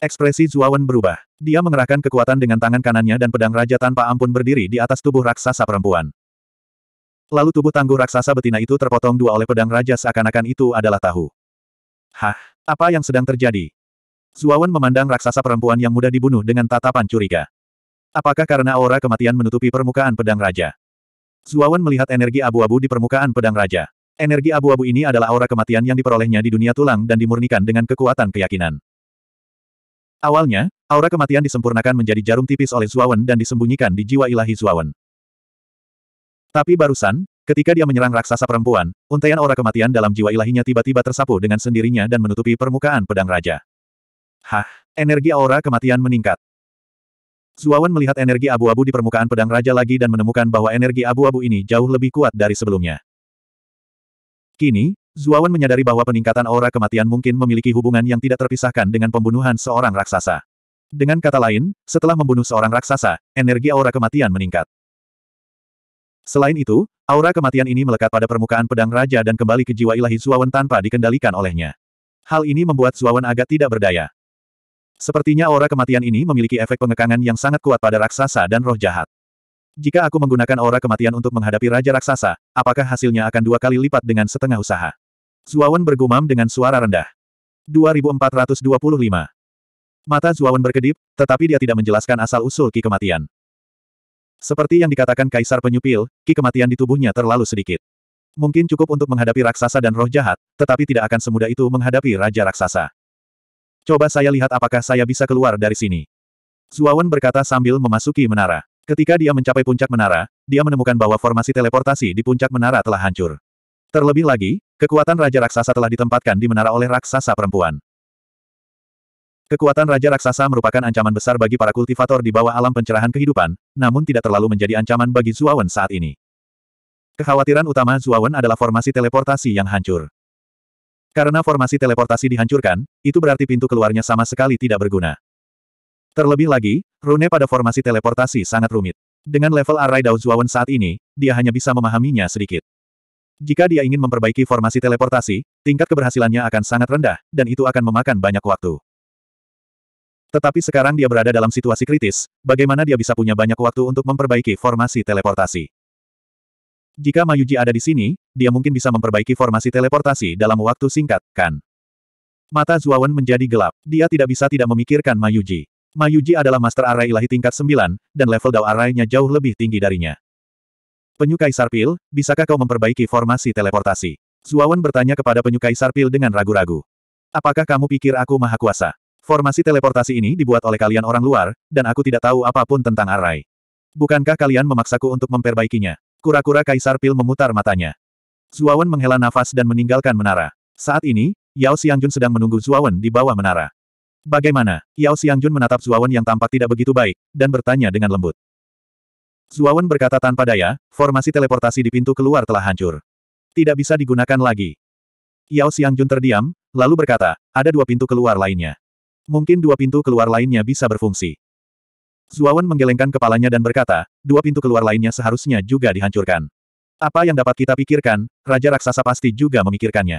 Ekspresi Zuawan berubah. Dia mengerahkan kekuatan dengan tangan kanannya dan pedang raja tanpa ampun berdiri di atas tubuh raksasa perempuan. Lalu tubuh tangguh raksasa betina itu terpotong dua oleh pedang raja seakan-akan itu adalah tahu. Hah, apa yang sedang terjadi? Zuawan memandang raksasa perempuan yang mudah dibunuh dengan tatapan curiga. Apakah karena aura kematian menutupi permukaan pedang raja? Zuawan melihat energi abu-abu di permukaan pedang raja. Energi abu-abu ini adalah aura kematian yang diperolehnya di dunia tulang dan dimurnikan dengan kekuatan keyakinan. Awalnya, aura kematian disempurnakan menjadi jarum tipis oleh Zuawan dan disembunyikan di jiwa ilahi Zuawan. Tapi barusan, Ketika dia menyerang raksasa perempuan, untaian aura kematian dalam jiwa ilahinya tiba-tiba tersapu dengan sendirinya dan menutupi permukaan pedang raja. Hah, energi aura kematian meningkat. Zuawan melihat energi abu-abu di permukaan pedang raja lagi dan menemukan bahwa energi abu-abu ini jauh lebih kuat dari sebelumnya. Kini, Zuawan menyadari bahwa peningkatan aura kematian mungkin memiliki hubungan yang tidak terpisahkan dengan pembunuhan seorang raksasa. Dengan kata lain, setelah membunuh seorang raksasa, energi aura kematian meningkat. Selain itu, aura kematian ini melekat pada permukaan pedang raja dan kembali ke jiwa ilahi Zuawan tanpa dikendalikan olehnya. Hal ini membuat Zuawan agak tidak berdaya. Sepertinya aura kematian ini memiliki efek pengekangan yang sangat kuat pada raksasa dan roh jahat. Jika aku menggunakan aura kematian untuk menghadapi Raja Raksasa, apakah hasilnya akan dua kali lipat dengan setengah usaha? Zuawan bergumam dengan suara rendah. 2425 Mata Zuawan berkedip, tetapi dia tidak menjelaskan asal-usul ki kematian. Seperti yang dikatakan Kaisar Penyupil, ki kematian di tubuhnya terlalu sedikit. Mungkin cukup untuk menghadapi raksasa dan roh jahat, tetapi tidak akan semudah itu menghadapi Raja Raksasa. Coba saya lihat apakah saya bisa keluar dari sini. Zuawan berkata sambil memasuki menara. Ketika dia mencapai puncak menara, dia menemukan bahwa formasi teleportasi di puncak menara telah hancur. Terlebih lagi, kekuatan Raja Raksasa telah ditempatkan di menara oleh Raksasa Perempuan. Kekuatan Raja Raksasa merupakan ancaman besar bagi para kultivator di bawah alam pencerahan kehidupan, namun tidak terlalu menjadi ancaman bagi Zuawan saat ini. Kekhawatiran utama Zuawan adalah formasi teleportasi yang hancur. Karena formasi teleportasi dihancurkan, itu berarti pintu keluarnya sama sekali tidak berguna. Terlebih lagi, Rune pada formasi teleportasi sangat rumit. Dengan level arai Dao Zuawan saat ini, dia hanya bisa memahaminya sedikit. Jika dia ingin memperbaiki formasi teleportasi, tingkat keberhasilannya akan sangat rendah, dan itu akan memakan banyak waktu. Tetapi sekarang dia berada dalam situasi kritis, bagaimana dia bisa punya banyak waktu untuk memperbaiki formasi teleportasi. Jika Mayuji ada di sini, dia mungkin bisa memperbaiki formasi teleportasi dalam waktu singkat, kan? Mata Zuawan menjadi gelap. Dia tidak bisa tidak memikirkan Mayuji. Mayuji adalah Master Arai ilahi tingkat 9, dan level Dao Arai-nya jauh lebih tinggi darinya. Penyukai Sarpil, bisakah kau memperbaiki formasi teleportasi? Zuawan bertanya kepada penyukai Sarpil dengan ragu-ragu. Apakah kamu pikir aku maha kuasa? Formasi teleportasi ini dibuat oleh kalian orang luar, dan aku tidak tahu apapun tentang Arai. Bukankah kalian memaksaku untuk memperbaikinya? Kura-kura Kaisar Pil memutar matanya. Zuawan menghela nafas dan meninggalkan menara. Saat ini, Yao Xiangjun sedang menunggu Zuawan di bawah menara. Bagaimana? Yao Xiangjun menatap Zuawan yang tampak tidak begitu baik, dan bertanya dengan lembut. Zuawan berkata tanpa daya, formasi teleportasi di pintu keluar telah hancur. Tidak bisa digunakan lagi. Yao Xiangjun terdiam, lalu berkata, ada dua pintu keluar lainnya. Mungkin dua pintu keluar lainnya bisa berfungsi. Zuawan menggelengkan kepalanya dan berkata, dua pintu keluar lainnya seharusnya juga dihancurkan. Apa yang dapat kita pikirkan, Raja Raksasa pasti juga memikirkannya.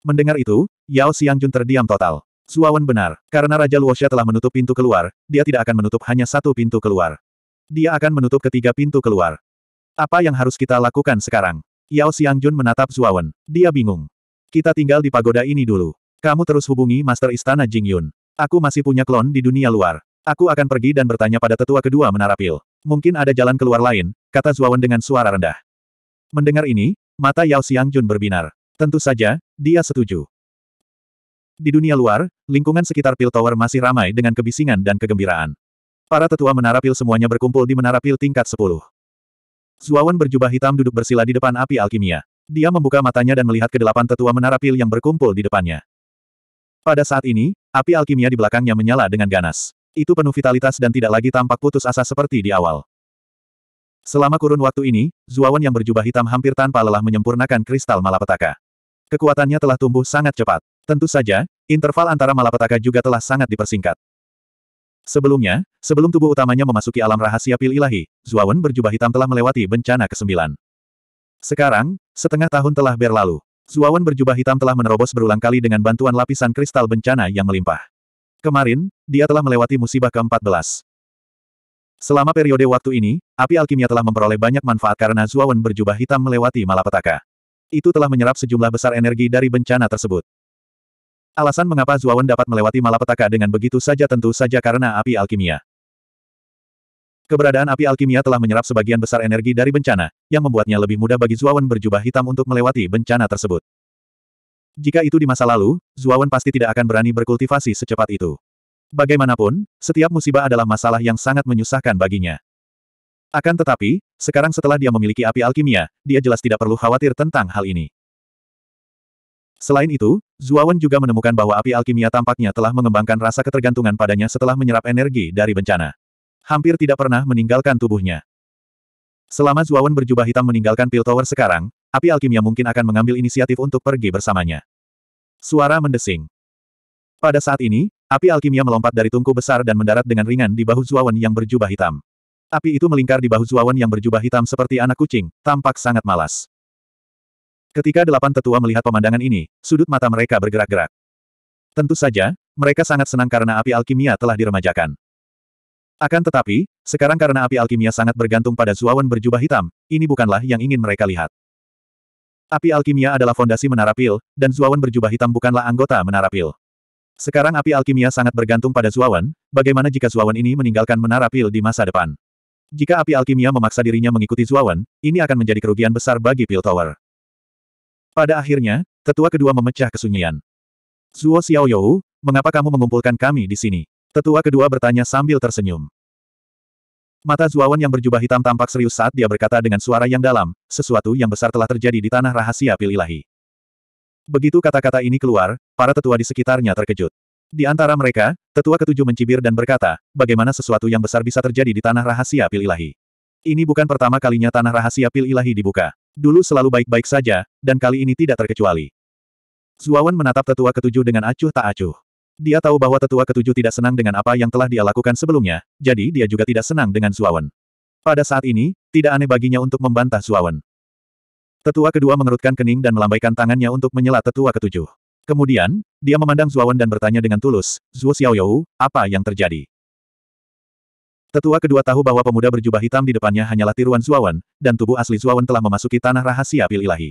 Mendengar itu, Yao Xiangjun terdiam total. Suawan benar, karena Raja Luosha telah menutup pintu keluar, dia tidak akan menutup hanya satu pintu keluar. Dia akan menutup ketiga pintu keluar. Apa yang harus kita lakukan sekarang? Yao Xiangjun menatap Suawan. Dia bingung. Kita tinggal di pagoda ini dulu. Kamu terus hubungi Master Istana Jingyun. Aku masih punya klon di dunia luar. Aku akan pergi dan bertanya pada tetua kedua menara pil. Mungkin ada jalan keluar lain, kata Zuawan dengan suara rendah. Mendengar ini, mata Yao Xiangjun berbinar. Tentu saja, dia setuju. Di dunia luar, lingkungan sekitar Pil Tower masih ramai dengan kebisingan dan kegembiraan. Para tetua menara pil semuanya berkumpul di menara pil tingkat 10. Zuawan berjubah hitam duduk bersila di depan api alkimia. Dia membuka matanya dan melihat kedelapan tetua menara pil yang berkumpul di depannya. Pada saat ini, api alkimia di belakangnya menyala dengan ganas. Itu penuh vitalitas dan tidak lagi tampak putus asa seperti di awal. Selama kurun waktu ini, Zuawan yang berjubah hitam hampir tanpa lelah menyempurnakan kristal malapetaka. Kekuatannya telah tumbuh sangat cepat. Tentu saja, interval antara malapetaka juga telah sangat dipersingkat. Sebelumnya, sebelum tubuh utamanya memasuki alam rahasia pil ilahi, Zuawan berjubah hitam telah melewati bencana ke-9. Sekarang, setengah tahun telah berlalu. Zuawan berjubah hitam telah menerobos berulang kali dengan bantuan lapisan kristal bencana yang melimpah. Kemarin, dia telah melewati musibah ke-14. Selama periode waktu ini, api alkimia telah memperoleh banyak manfaat karena Zuawan berjubah hitam melewati malapetaka. Itu telah menyerap sejumlah besar energi dari bencana tersebut. Alasan mengapa Zuawan dapat melewati malapetaka dengan begitu saja tentu saja karena api alkimia. Keberadaan api alkimia telah menyerap sebagian besar energi dari bencana, yang membuatnya lebih mudah bagi Zuawan berjubah hitam untuk melewati bencana tersebut. Jika itu di masa lalu, Zuawan pasti tidak akan berani berkultivasi secepat itu. Bagaimanapun, setiap musibah adalah masalah yang sangat menyusahkan baginya. Akan tetapi, sekarang setelah dia memiliki api alkimia, dia jelas tidak perlu khawatir tentang hal ini. Selain itu, Zuawan juga menemukan bahwa api alkimia tampaknya telah mengembangkan rasa ketergantungan padanya setelah menyerap energi dari bencana. Hampir tidak pernah meninggalkan tubuhnya. Selama Zuawan berjubah hitam meninggalkan Pil Tower sekarang, api alkimia mungkin akan mengambil inisiatif untuk pergi bersamanya. Suara mendesing. Pada saat ini, api alkimia melompat dari tungku besar dan mendarat dengan ringan di bahu Zuawan yang berjubah hitam. Api itu melingkar di bahu Zuawan yang berjubah hitam seperti anak kucing, tampak sangat malas. Ketika delapan tetua melihat pemandangan ini, sudut mata mereka bergerak-gerak. Tentu saja, mereka sangat senang karena api alkimia telah diremajakan. Akan tetapi, sekarang karena api alkimia sangat bergantung pada Zuawan berjubah hitam, ini bukanlah yang ingin mereka lihat. Api alkimia adalah fondasi menara pil, dan Zuawan berjubah hitam bukanlah anggota menara pil. Sekarang api alkimia sangat bergantung pada Zuawan, bagaimana jika Zuawan ini meninggalkan menara pil di masa depan? Jika api alkimia memaksa dirinya mengikuti Zuawan, ini akan menjadi kerugian besar bagi Pil Tower. Pada akhirnya, tetua kedua memecah kesunyian. Zuo Xiaoyou, mengapa kamu mengumpulkan kami di sini? Tetua kedua bertanya sambil tersenyum. Mata Zuawan yang berjubah hitam tampak serius saat dia berkata dengan suara yang dalam, sesuatu yang besar telah terjadi di tanah rahasia pil ilahi. Begitu kata-kata ini keluar, para tetua di sekitarnya terkejut. Di antara mereka, tetua ketujuh mencibir dan berkata, bagaimana sesuatu yang besar bisa terjadi di tanah rahasia pil ilahi. Ini bukan pertama kalinya tanah rahasia pil ilahi dibuka. Dulu selalu baik-baik saja, dan kali ini tidak terkecuali. Zuawan menatap tetua ketujuh dengan acuh tak acuh. Dia tahu bahwa tetua ketujuh tidak senang dengan apa yang telah dia lakukan sebelumnya, jadi dia juga tidak senang dengan Zuawan. Pada saat ini, tidak aneh baginya untuk membantah Zuawan. Tetua kedua mengerutkan kening dan melambaikan tangannya untuk menyela tetua ketujuh. Kemudian, dia memandang Zuawan dan bertanya dengan tulus, Zhu Xiaoyou, apa yang terjadi? Tetua kedua tahu bahwa pemuda berjubah hitam di depannya hanyalah tiruan Zuawan, dan tubuh asli Zuawan telah memasuki tanah rahasia pil ilahi.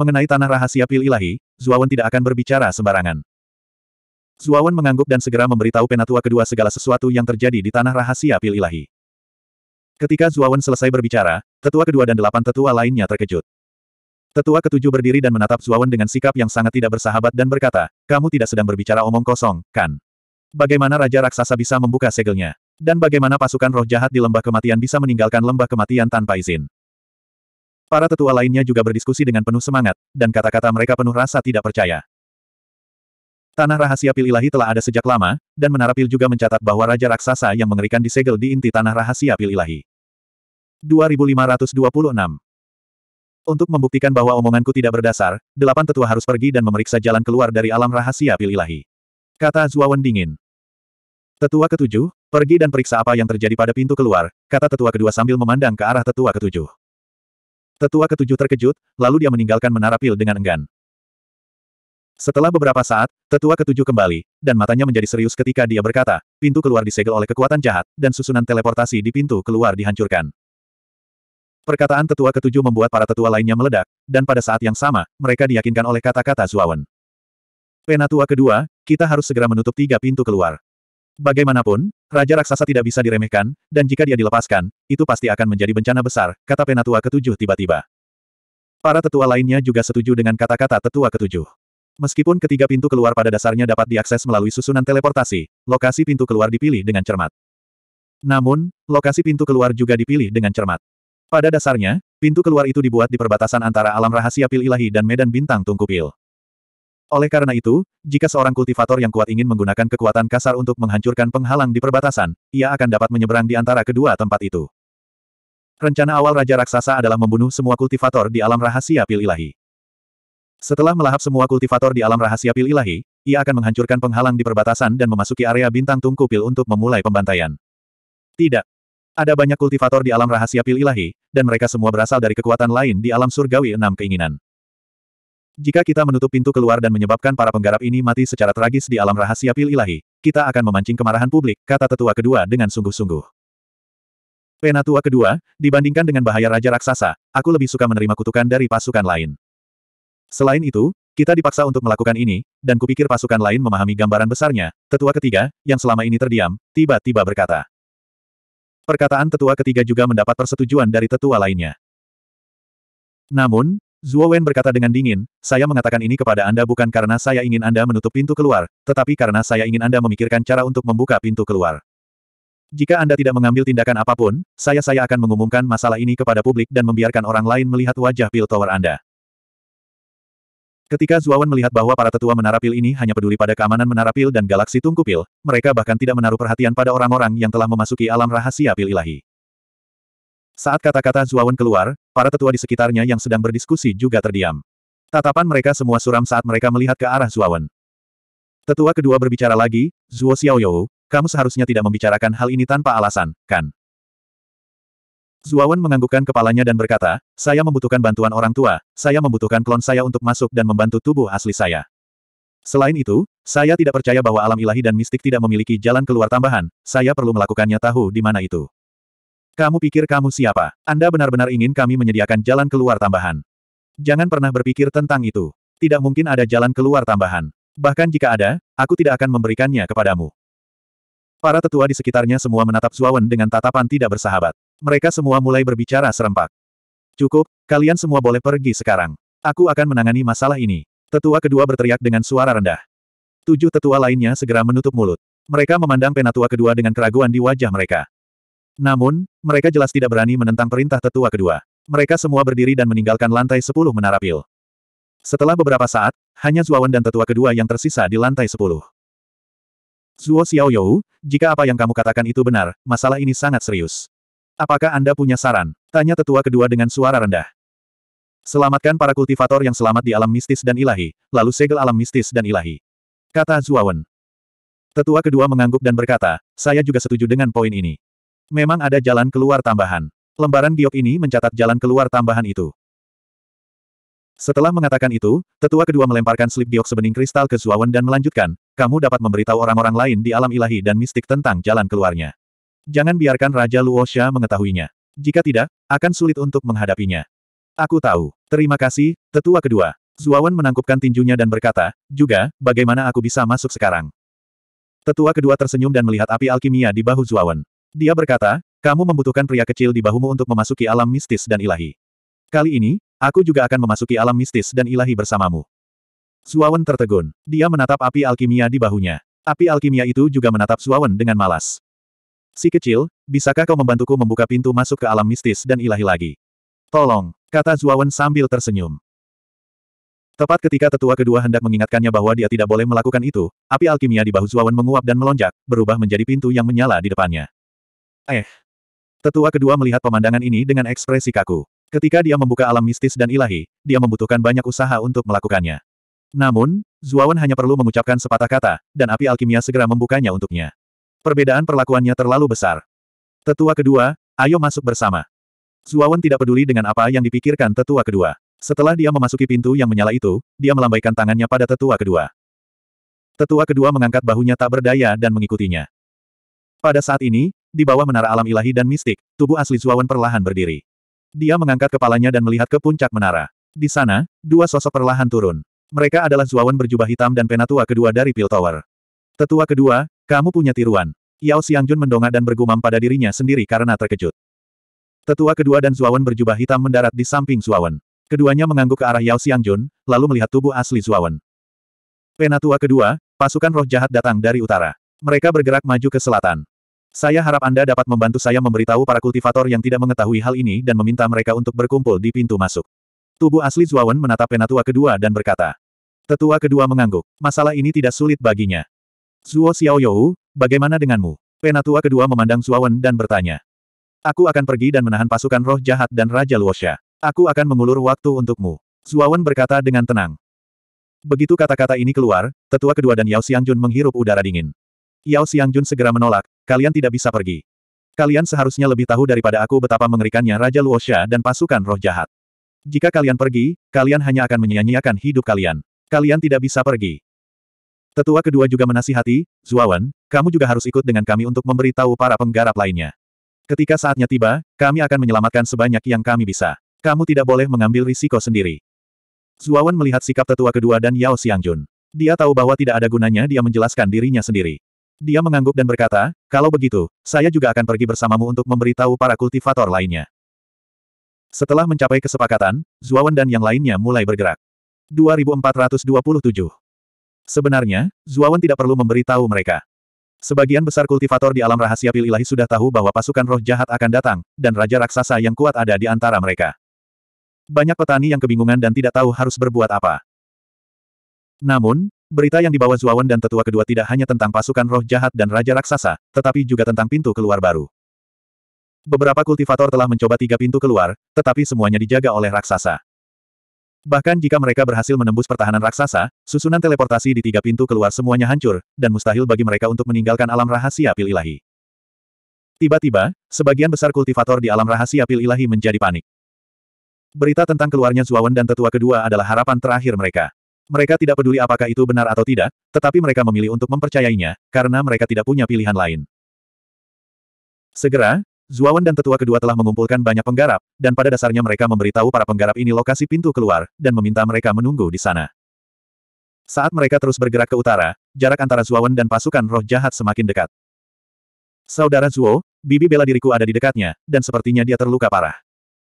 Mengenai tanah rahasia pil ilahi, Zuawan tidak akan berbicara sembarangan. Zuawan mengangguk dan segera memberitahu penatua kedua segala sesuatu yang terjadi di tanah rahasia pil ilahi. Ketika Zuawan selesai berbicara, tetua kedua dan delapan tetua lainnya terkejut. Tetua ketujuh berdiri dan menatap Zuawan dengan sikap yang sangat tidak bersahabat dan berkata, kamu tidak sedang berbicara omong kosong, kan? Bagaimana Raja Raksasa bisa membuka segelnya? Dan bagaimana pasukan roh jahat di lembah kematian bisa meninggalkan lembah kematian tanpa izin. Para tetua lainnya juga berdiskusi dengan penuh semangat, dan kata-kata mereka penuh rasa tidak percaya. Tanah rahasia pil ilahi telah ada sejak lama, dan menara pil juga mencatat bahwa raja raksasa yang mengerikan disegel di inti tanah rahasia pil ilahi. 2526 Untuk membuktikan bahwa omonganku tidak berdasar, delapan tetua harus pergi dan memeriksa jalan keluar dari alam rahasia pil ilahi. Kata Zuawan dingin. Tetua ketujuh, Pergi dan periksa apa yang terjadi pada pintu keluar, kata tetua kedua sambil memandang ke arah tetua ketujuh. Tetua ketujuh terkejut, lalu dia meninggalkan menara pil dengan enggan. Setelah beberapa saat, tetua ketujuh kembali, dan matanya menjadi serius ketika dia berkata, pintu keluar disegel oleh kekuatan jahat, dan susunan teleportasi di pintu keluar dihancurkan. Perkataan tetua ketujuh membuat para tetua lainnya meledak, dan pada saat yang sama, mereka diyakinkan oleh kata-kata Zuawan. Penatua kedua, kita harus segera menutup tiga pintu keluar. Bagaimanapun, Raja raksasa tidak bisa diremehkan, dan jika dia dilepaskan, itu pasti akan menjadi bencana besar, kata penatua ketujuh tiba-tiba. Para tetua lainnya juga setuju dengan kata-kata tetua ketujuh. Meskipun ketiga pintu keluar pada dasarnya dapat diakses melalui susunan teleportasi, lokasi pintu keluar dipilih dengan cermat. Namun, lokasi pintu keluar juga dipilih dengan cermat. Pada dasarnya, pintu keluar itu dibuat di perbatasan antara alam rahasia pil ilahi dan medan bintang tungku pil. Oleh karena itu, jika seorang kultivator yang kuat ingin menggunakan kekuatan kasar untuk menghancurkan penghalang di perbatasan, ia akan dapat menyeberang di antara kedua tempat itu. Rencana awal Raja Raksasa adalah membunuh semua kultivator di alam rahasia pil ilahi. Setelah melahap semua kultivator di alam rahasia pil ilahi, ia akan menghancurkan penghalang di perbatasan dan memasuki area bintang tungku pil untuk memulai pembantaian. Tidak. Ada banyak kultivator di alam rahasia pil ilahi, dan mereka semua berasal dari kekuatan lain di alam surgawi enam keinginan. Jika kita menutup pintu keluar dan menyebabkan para penggarap ini mati secara tragis di alam rahasia pil ilahi, kita akan memancing kemarahan publik, kata tetua kedua dengan sungguh-sungguh. Penatua kedua, dibandingkan dengan bahaya Raja Raksasa, aku lebih suka menerima kutukan dari pasukan lain. Selain itu, kita dipaksa untuk melakukan ini, dan kupikir pasukan lain memahami gambaran besarnya, tetua ketiga, yang selama ini terdiam, tiba-tiba berkata. Perkataan tetua ketiga juga mendapat persetujuan dari tetua lainnya. Namun, Zuo Wen berkata dengan dingin, saya mengatakan ini kepada Anda bukan karena saya ingin Anda menutup pintu keluar, tetapi karena saya ingin Anda memikirkan cara untuk membuka pintu keluar. Jika Anda tidak mengambil tindakan apapun, saya-saya akan mengumumkan masalah ini kepada publik dan membiarkan orang lain melihat wajah pil tower Anda. Ketika Zuawan melihat bahwa para tetua menara pil ini hanya peduli pada keamanan menara pil dan galaksi tungku pil, mereka bahkan tidak menaruh perhatian pada orang-orang yang telah memasuki alam rahasia pil ilahi. Saat kata-kata Zuawan keluar, Para tetua di sekitarnya yang sedang berdiskusi juga terdiam. Tatapan mereka semua suram saat mereka melihat ke arah Zuawan. Tetua kedua berbicara lagi, Zuo Xiaoyou, kamu seharusnya tidak membicarakan hal ini tanpa alasan, kan? Zuawan menganggukkan kepalanya dan berkata, saya membutuhkan bantuan orang tua, saya membutuhkan klon saya untuk masuk dan membantu tubuh asli saya. Selain itu, saya tidak percaya bahwa alam ilahi dan mistik tidak memiliki jalan keluar tambahan, saya perlu melakukannya tahu di mana itu. Kamu pikir kamu siapa? Anda benar-benar ingin kami menyediakan jalan keluar tambahan. Jangan pernah berpikir tentang itu. Tidak mungkin ada jalan keluar tambahan. Bahkan jika ada, aku tidak akan memberikannya kepadamu. Para tetua di sekitarnya semua menatap Zuawan dengan tatapan tidak bersahabat. Mereka semua mulai berbicara serempak. Cukup, kalian semua boleh pergi sekarang. Aku akan menangani masalah ini. Tetua kedua berteriak dengan suara rendah. Tujuh tetua lainnya segera menutup mulut. Mereka memandang penatua kedua dengan keraguan di wajah mereka. Namun, mereka jelas tidak berani menentang perintah tetua kedua. Mereka semua berdiri dan meninggalkan lantai sepuluh menara pil. Setelah beberapa saat, hanya Zuawan dan tetua kedua yang tersisa di lantai sepuluh. Zuo Xiaoyou, jika apa yang kamu katakan itu benar, masalah ini sangat serius. Apakah Anda punya saran? Tanya tetua kedua dengan suara rendah. Selamatkan para kultivator yang selamat di alam mistis dan ilahi, lalu segel alam mistis dan ilahi. Kata Zuawan. Tetua kedua mengangguk dan berkata, saya juga setuju dengan poin ini. Memang ada jalan keluar tambahan. Lembaran giok ini mencatat jalan keluar tambahan itu. Setelah mengatakan itu, tetua kedua melemparkan slip giok sebening kristal ke Zuawan dan melanjutkan, kamu dapat memberitahu orang-orang lain di alam ilahi dan mistik tentang jalan keluarnya. Jangan biarkan Raja Luosha mengetahuinya. Jika tidak, akan sulit untuk menghadapinya. Aku tahu. Terima kasih, tetua kedua. Zuawan menangkupkan tinjunya dan berkata, juga, bagaimana aku bisa masuk sekarang? Tetua kedua tersenyum dan melihat api alkimia di bahu Zuawan. Dia berkata, kamu membutuhkan pria kecil di bahumu untuk memasuki alam mistis dan ilahi. Kali ini, aku juga akan memasuki alam mistis dan ilahi bersamamu. Suawen tertegun. Dia menatap api alkimia di bahunya. Api alkimia itu juga menatap Suawen dengan malas. Si kecil, bisakah kau membantuku membuka pintu masuk ke alam mistis dan ilahi lagi? Tolong, kata Zuawan sambil tersenyum. Tepat ketika tetua kedua hendak mengingatkannya bahwa dia tidak boleh melakukan itu, api alkimia di bahu Zuawan menguap dan melonjak, berubah menjadi pintu yang menyala di depannya. Eh. Tetua kedua melihat pemandangan ini dengan ekspresi kaku. Ketika dia membuka alam mistis dan ilahi, dia membutuhkan banyak usaha untuk melakukannya. Namun, Zuawan hanya perlu mengucapkan sepatah kata, dan api alkimia segera membukanya untuknya. Perbedaan perlakuannya terlalu besar. Tetua kedua, ayo masuk bersama. Zuawan tidak peduli dengan apa yang dipikirkan tetua kedua. Setelah dia memasuki pintu yang menyala itu, dia melambaikan tangannya pada tetua kedua. Tetua kedua mengangkat bahunya tak berdaya dan mengikutinya. Pada saat ini, di bawah menara alam ilahi dan mistik, tubuh asli Zuawan perlahan berdiri. Dia mengangkat kepalanya dan melihat ke puncak menara. Di sana, dua sosok perlahan turun. Mereka adalah Zuawan berjubah hitam dan penatua kedua dari Pil Tower. Tetua kedua, kamu punya tiruan. Yao Xiangjun mendongak dan bergumam pada dirinya sendiri karena terkejut. Tetua kedua dan Zuawan berjubah hitam mendarat di samping Zuawan. Keduanya mengangguk ke arah Yao Xiangjun, lalu melihat tubuh asli Zuawan. Penatua kedua, pasukan roh jahat datang dari utara. Mereka bergerak maju ke selatan. Saya harap Anda dapat membantu saya memberitahu para kultivator yang tidak mengetahui hal ini dan meminta mereka untuk berkumpul di pintu masuk. Tubuh asli Zuawan menatap penatua kedua dan berkata. Tetua kedua mengangguk. Masalah ini tidak sulit baginya. Zuo Xiaoyou, bagaimana denganmu? Penatua kedua memandang Zuawan dan bertanya. Aku akan pergi dan menahan pasukan roh jahat dan Raja Luosha. Aku akan mengulur waktu untukmu. Zuawan berkata dengan tenang. Begitu kata-kata ini keluar, tetua kedua dan Yao Xiangjun menghirup udara dingin. Yao Xiangjun segera menolak, kalian tidak bisa pergi. Kalian seharusnya lebih tahu daripada aku betapa mengerikannya Raja Luosha dan pasukan roh jahat. Jika kalian pergi, kalian hanya akan menyia-nyiakan hidup kalian. Kalian tidak bisa pergi. Tetua kedua juga menasihati, Zuawan, kamu juga harus ikut dengan kami untuk memberitahu para penggarap lainnya. Ketika saatnya tiba, kami akan menyelamatkan sebanyak yang kami bisa. Kamu tidak boleh mengambil risiko sendiri. Zuawan melihat sikap tetua kedua dan Yao Xiangjun. Dia tahu bahwa tidak ada gunanya dia menjelaskan dirinya sendiri. Dia mengangguk dan berkata, kalau begitu, saya juga akan pergi bersamamu untuk memberitahu para kultivator lainnya. Setelah mencapai kesepakatan, Zuawan dan yang lainnya mulai bergerak. 2427 Sebenarnya, Zuawan tidak perlu memberitahu mereka. Sebagian besar kultivator di alam rahasia pil ilahi sudah tahu bahwa pasukan roh jahat akan datang, dan raja raksasa yang kuat ada di antara mereka. Banyak petani yang kebingungan dan tidak tahu harus berbuat apa. Namun, Berita yang dibawa Zuawan dan tetua kedua tidak hanya tentang pasukan roh jahat dan raja raksasa, tetapi juga tentang pintu keluar baru. Beberapa kultivator telah mencoba tiga pintu keluar, tetapi semuanya dijaga oleh raksasa. Bahkan jika mereka berhasil menembus pertahanan raksasa, susunan teleportasi di tiga pintu keluar semuanya hancur, dan mustahil bagi mereka untuk meninggalkan alam rahasia pil ilahi. Tiba-tiba, sebagian besar kultivator di alam rahasia pil ilahi menjadi panik. Berita tentang keluarnya Zuawan dan tetua kedua adalah harapan terakhir mereka. Mereka tidak peduli apakah itu benar atau tidak, tetapi mereka memilih untuk mempercayainya, karena mereka tidak punya pilihan lain. Segera, Zuawan dan tetua kedua telah mengumpulkan banyak penggarap, dan pada dasarnya mereka memberitahu para penggarap ini lokasi pintu keluar, dan meminta mereka menunggu di sana. Saat mereka terus bergerak ke utara, jarak antara Zuawan dan pasukan roh jahat semakin dekat. Saudara Zuo, bibi bela diriku ada di dekatnya, dan sepertinya dia terluka parah.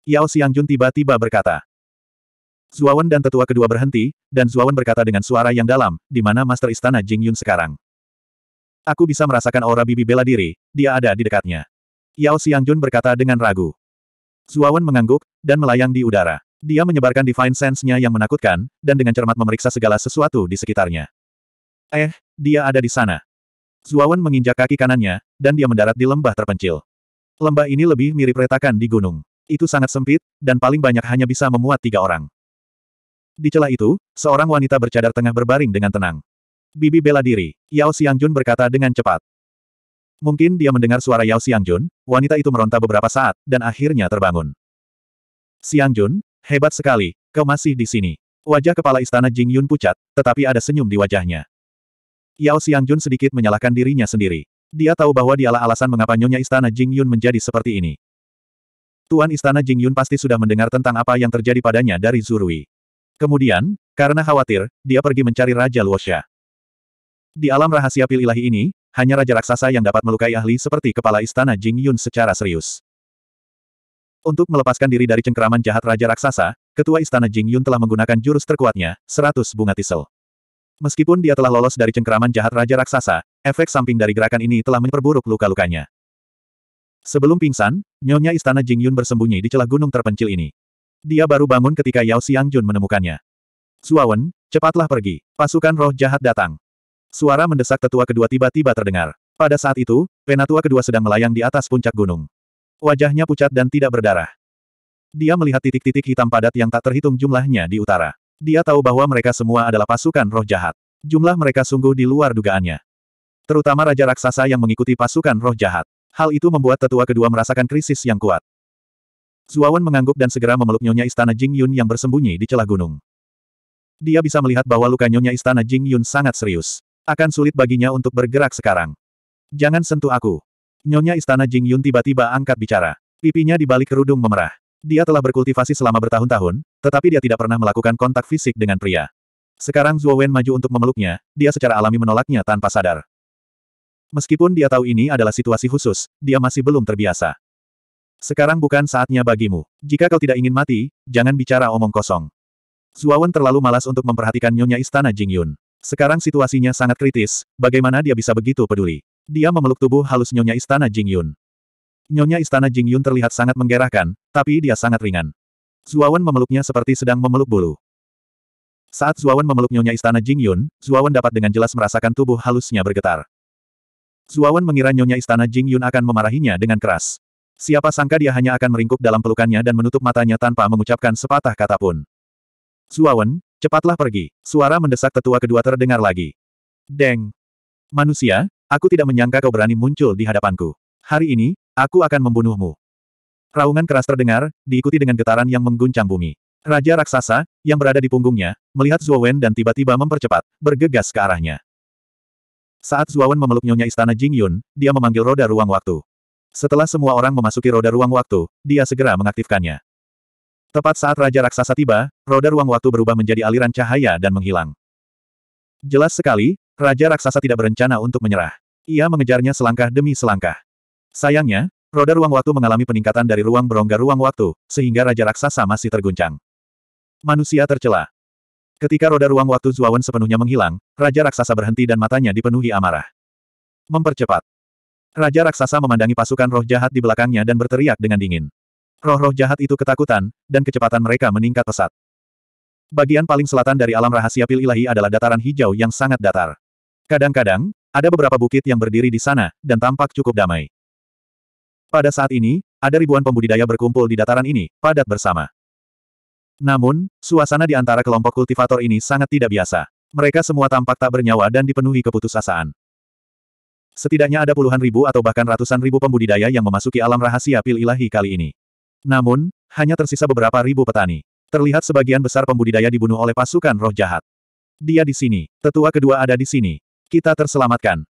Yao Xiangjun tiba-tiba berkata. Zuawan dan tetua kedua berhenti, dan Zuawan berkata dengan suara yang dalam, di mana Master Istana Jing Yun sekarang. Aku bisa merasakan aura bibi bela diri, dia ada di dekatnya. Yao Xiangjun berkata dengan ragu. Zuawan mengangguk, dan melayang di udara. Dia menyebarkan divine sense-nya yang menakutkan, dan dengan cermat memeriksa segala sesuatu di sekitarnya. Eh, dia ada di sana. Zuawan menginjak kaki kanannya, dan dia mendarat di lembah terpencil. Lembah ini lebih mirip retakan di gunung. Itu sangat sempit, dan paling banyak hanya bisa memuat tiga orang. Di celah itu, seorang wanita bercadar tengah berbaring dengan tenang. Bibi bela diri, Yao Xiangjun berkata dengan cepat. Mungkin dia mendengar suara Yao Xiangjun, wanita itu meronta beberapa saat, dan akhirnya terbangun. Xiangjun, hebat sekali, kau masih di sini. Wajah kepala istana Jing Yun pucat, tetapi ada senyum di wajahnya. Yao Xiangjun sedikit menyalahkan dirinya sendiri. Dia tahu bahwa dialah alasan mengapa nyonya istana Jing Yun menjadi seperti ini. Tuan istana Jing Yun pasti sudah mendengar tentang apa yang terjadi padanya dari Zurui. Kemudian, karena khawatir, dia pergi mencari Raja Luosha. Di alam rahasia pil ilahi ini, hanya Raja Raksasa yang dapat melukai ahli seperti kepala istana Jing Yun secara serius. Untuk melepaskan diri dari cengkeraman jahat Raja Raksasa, Ketua Istana Jing Yun telah menggunakan jurus terkuatnya, 100 bunga tisel. Meskipun dia telah lolos dari cengkeraman jahat Raja Raksasa, efek samping dari gerakan ini telah memperburuk luka-lukanya. Sebelum pingsan, nyonya Istana Jing Yun bersembunyi di celah gunung terpencil ini. Dia baru bangun ketika Yao Jun menemukannya. Suawen, cepatlah pergi. Pasukan roh jahat datang. Suara mendesak tetua kedua tiba-tiba terdengar. Pada saat itu, penatua kedua sedang melayang di atas puncak gunung. Wajahnya pucat dan tidak berdarah. Dia melihat titik-titik hitam padat yang tak terhitung jumlahnya di utara. Dia tahu bahwa mereka semua adalah pasukan roh jahat. Jumlah mereka sungguh di luar dugaannya. Terutama Raja Raksasa yang mengikuti pasukan roh jahat. Hal itu membuat tetua kedua merasakan krisis yang kuat. Zuawan mengangguk dan segera memeluk Nyonya Istana Jing Yun yang bersembunyi di celah gunung. Dia bisa melihat bahwa luka Nyonya Istana Jing Yun sangat serius. Akan sulit baginya untuk bergerak sekarang. Jangan sentuh aku. Nyonya Istana Jing Yun tiba-tiba angkat bicara. Pipinya dibalik kerudung memerah. Dia telah berkultivasi selama bertahun-tahun, tetapi dia tidak pernah melakukan kontak fisik dengan pria. Sekarang Zhuo maju untuk memeluknya, dia secara alami menolaknya tanpa sadar. Meskipun dia tahu ini adalah situasi khusus, dia masih belum terbiasa. Sekarang bukan saatnya bagimu. Jika kau tidak ingin mati, jangan bicara omong kosong. Zuawan terlalu malas untuk memperhatikan nyonya istana Jingyun. Sekarang situasinya sangat kritis, bagaimana dia bisa begitu peduli. Dia memeluk tubuh halus nyonya istana Jingyun. Nyonya istana Jingyun terlihat sangat menggerahkan, tapi dia sangat ringan. Zuawan memeluknya seperti sedang memeluk bulu. Saat Zuawan memeluk nyonya istana Jingyun, Zuawan dapat dengan jelas merasakan tubuh halusnya bergetar. Zuawan mengira nyonya istana Jingyun akan memarahinya dengan keras. Siapa sangka dia hanya akan meringkuk dalam pelukannya dan menutup matanya tanpa mengucapkan sepatah kata pun. Zuawan, cepatlah pergi. Suara mendesak tetua kedua terdengar lagi. Deng. Manusia, aku tidak menyangka kau berani muncul di hadapanku. Hari ini, aku akan membunuhmu. Raungan keras terdengar, diikuti dengan getaran yang mengguncang bumi. Raja raksasa, yang berada di punggungnya, melihat Zuawan dan tiba-tiba mempercepat, bergegas ke arahnya. Saat Zuawan memeluk nyonya istana Jingyun, dia memanggil roda ruang waktu. Setelah semua orang memasuki roda ruang waktu, dia segera mengaktifkannya. Tepat saat Raja Raksasa tiba, roda ruang waktu berubah menjadi aliran cahaya dan menghilang. Jelas sekali, Raja Raksasa tidak berencana untuk menyerah. Ia mengejarnya selangkah demi selangkah. Sayangnya, roda ruang waktu mengalami peningkatan dari ruang berongga ruang waktu, sehingga Raja Raksasa masih terguncang. Manusia tercela. Ketika roda ruang waktu Zuawan sepenuhnya menghilang, Raja Raksasa berhenti dan matanya dipenuhi amarah. Mempercepat. Raja raksasa memandangi pasukan roh jahat di belakangnya dan berteriak dengan dingin. Roh-roh jahat itu ketakutan, dan kecepatan mereka meningkat pesat. Bagian paling selatan dari alam rahasia pil ilahi adalah dataran hijau yang sangat datar. Kadang-kadang, ada beberapa bukit yang berdiri di sana, dan tampak cukup damai. Pada saat ini, ada ribuan pembudidaya berkumpul di dataran ini, padat bersama. Namun, suasana di antara kelompok kultivator ini sangat tidak biasa. Mereka semua tampak tak bernyawa dan dipenuhi keputusasaan. Setidaknya ada puluhan ribu atau bahkan ratusan ribu pembudidaya yang memasuki alam rahasia pil ilahi kali ini. Namun, hanya tersisa beberapa ribu petani. Terlihat sebagian besar pembudidaya dibunuh oleh pasukan roh jahat. Dia di sini. Tetua kedua ada di sini. Kita terselamatkan.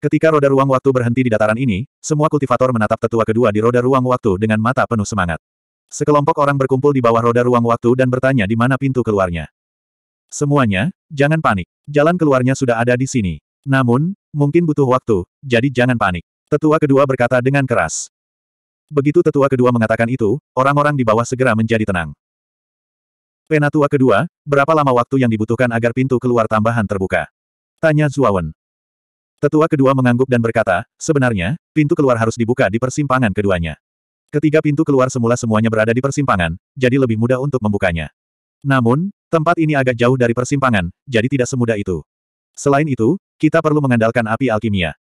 Ketika roda ruang waktu berhenti di dataran ini, semua kultivator menatap tetua kedua di roda ruang waktu dengan mata penuh semangat. Sekelompok orang berkumpul di bawah roda ruang waktu dan bertanya di mana pintu keluarnya. Semuanya, jangan panik. Jalan keluarnya sudah ada di sini. Namun, Mungkin butuh waktu, jadi jangan panik. Tetua kedua berkata dengan keras. Begitu tetua kedua mengatakan itu, orang-orang di bawah segera menjadi tenang. Penatua kedua, berapa lama waktu yang dibutuhkan agar pintu keluar tambahan terbuka? Tanya Zuawan. Tetua kedua mengangguk dan berkata, sebenarnya, pintu keluar harus dibuka di persimpangan keduanya. Ketiga pintu keluar semula semuanya berada di persimpangan, jadi lebih mudah untuk membukanya. Namun, tempat ini agak jauh dari persimpangan, jadi tidak semudah itu. Selain itu, kita perlu mengandalkan api alkimia.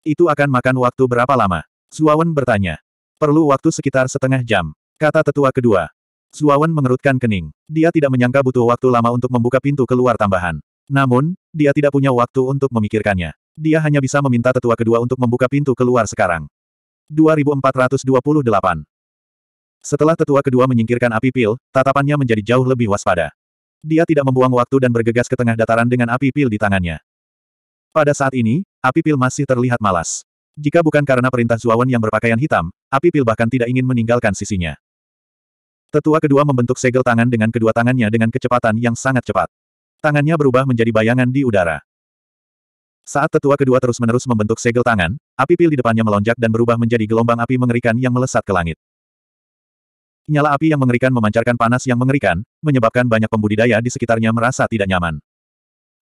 Itu akan makan waktu berapa lama? Zuawan bertanya. Perlu waktu sekitar setengah jam, kata tetua kedua. Zuawan mengerutkan kening. Dia tidak menyangka butuh waktu lama untuk membuka pintu keluar tambahan. Namun, dia tidak punya waktu untuk memikirkannya. Dia hanya bisa meminta tetua kedua untuk membuka pintu keluar sekarang. 2428 Setelah tetua kedua menyingkirkan api pil, tatapannya menjadi jauh lebih waspada. Dia tidak membuang waktu dan bergegas ke tengah dataran dengan api pil di tangannya. Pada saat ini, api pil masih terlihat malas. Jika bukan karena perintah Zuawan yang berpakaian hitam, api pil bahkan tidak ingin meninggalkan sisinya. Tetua kedua membentuk segel tangan dengan kedua tangannya dengan kecepatan yang sangat cepat. Tangannya berubah menjadi bayangan di udara. Saat tetua kedua terus-menerus membentuk segel tangan, api pil di depannya melonjak dan berubah menjadi gelombang api mengerikan yang melesat ke langit. Nyala api yang mengerikan memancarkan panas yang mengerikan, menyebabkan banyak pembudidaya di sekitarnya merasa tidak nyaman.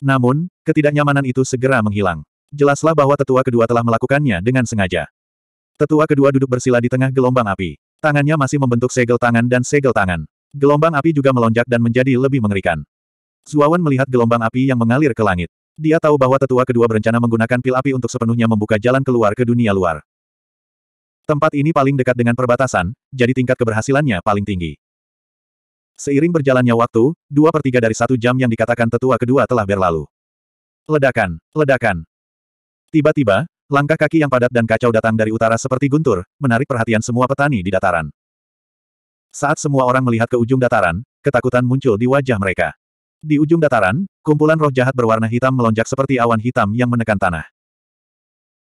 Namun, ketidaknyamanan itu segera menghilang. Jelaslah bahwa tetua kedua telah melakukannya dengan sengaja. Tetua kedua duduk bersila di tengah gelombang api. Tangannya masih membentuk segel tangan dan segel tangan. Gelombang api juga melonjak dan menjadi lebih mengerikan. Zuawan melihat gelombang api yang mengalir ke langit. Dia tahu bahwa tetua kedua berencana menggunakan pil api untuk sepenuhnya membuka jalan keluar ke dunia luar. Tempat ini paling dekat dengan perbatasan, jadi tingkat keberhasilannya paling tinggi. Seiring berjalannya waktu, dua per tiga dari satu jam yang dikatakan tetua kedua telah berlalu. Ledakan, ledakan. Tiba-tiba, langkah kaki yang padat dan kacau datang dari utara seperti guntur, menarik perhatian semua petani di dataran. Saat semua orang melihat ke ujung dataran, ketakutan muncul di wajah mereka. Di ujung dataran, kumpulan roh jahat berwarna hitam melonjak seperti awan hitam yang menekan tanah.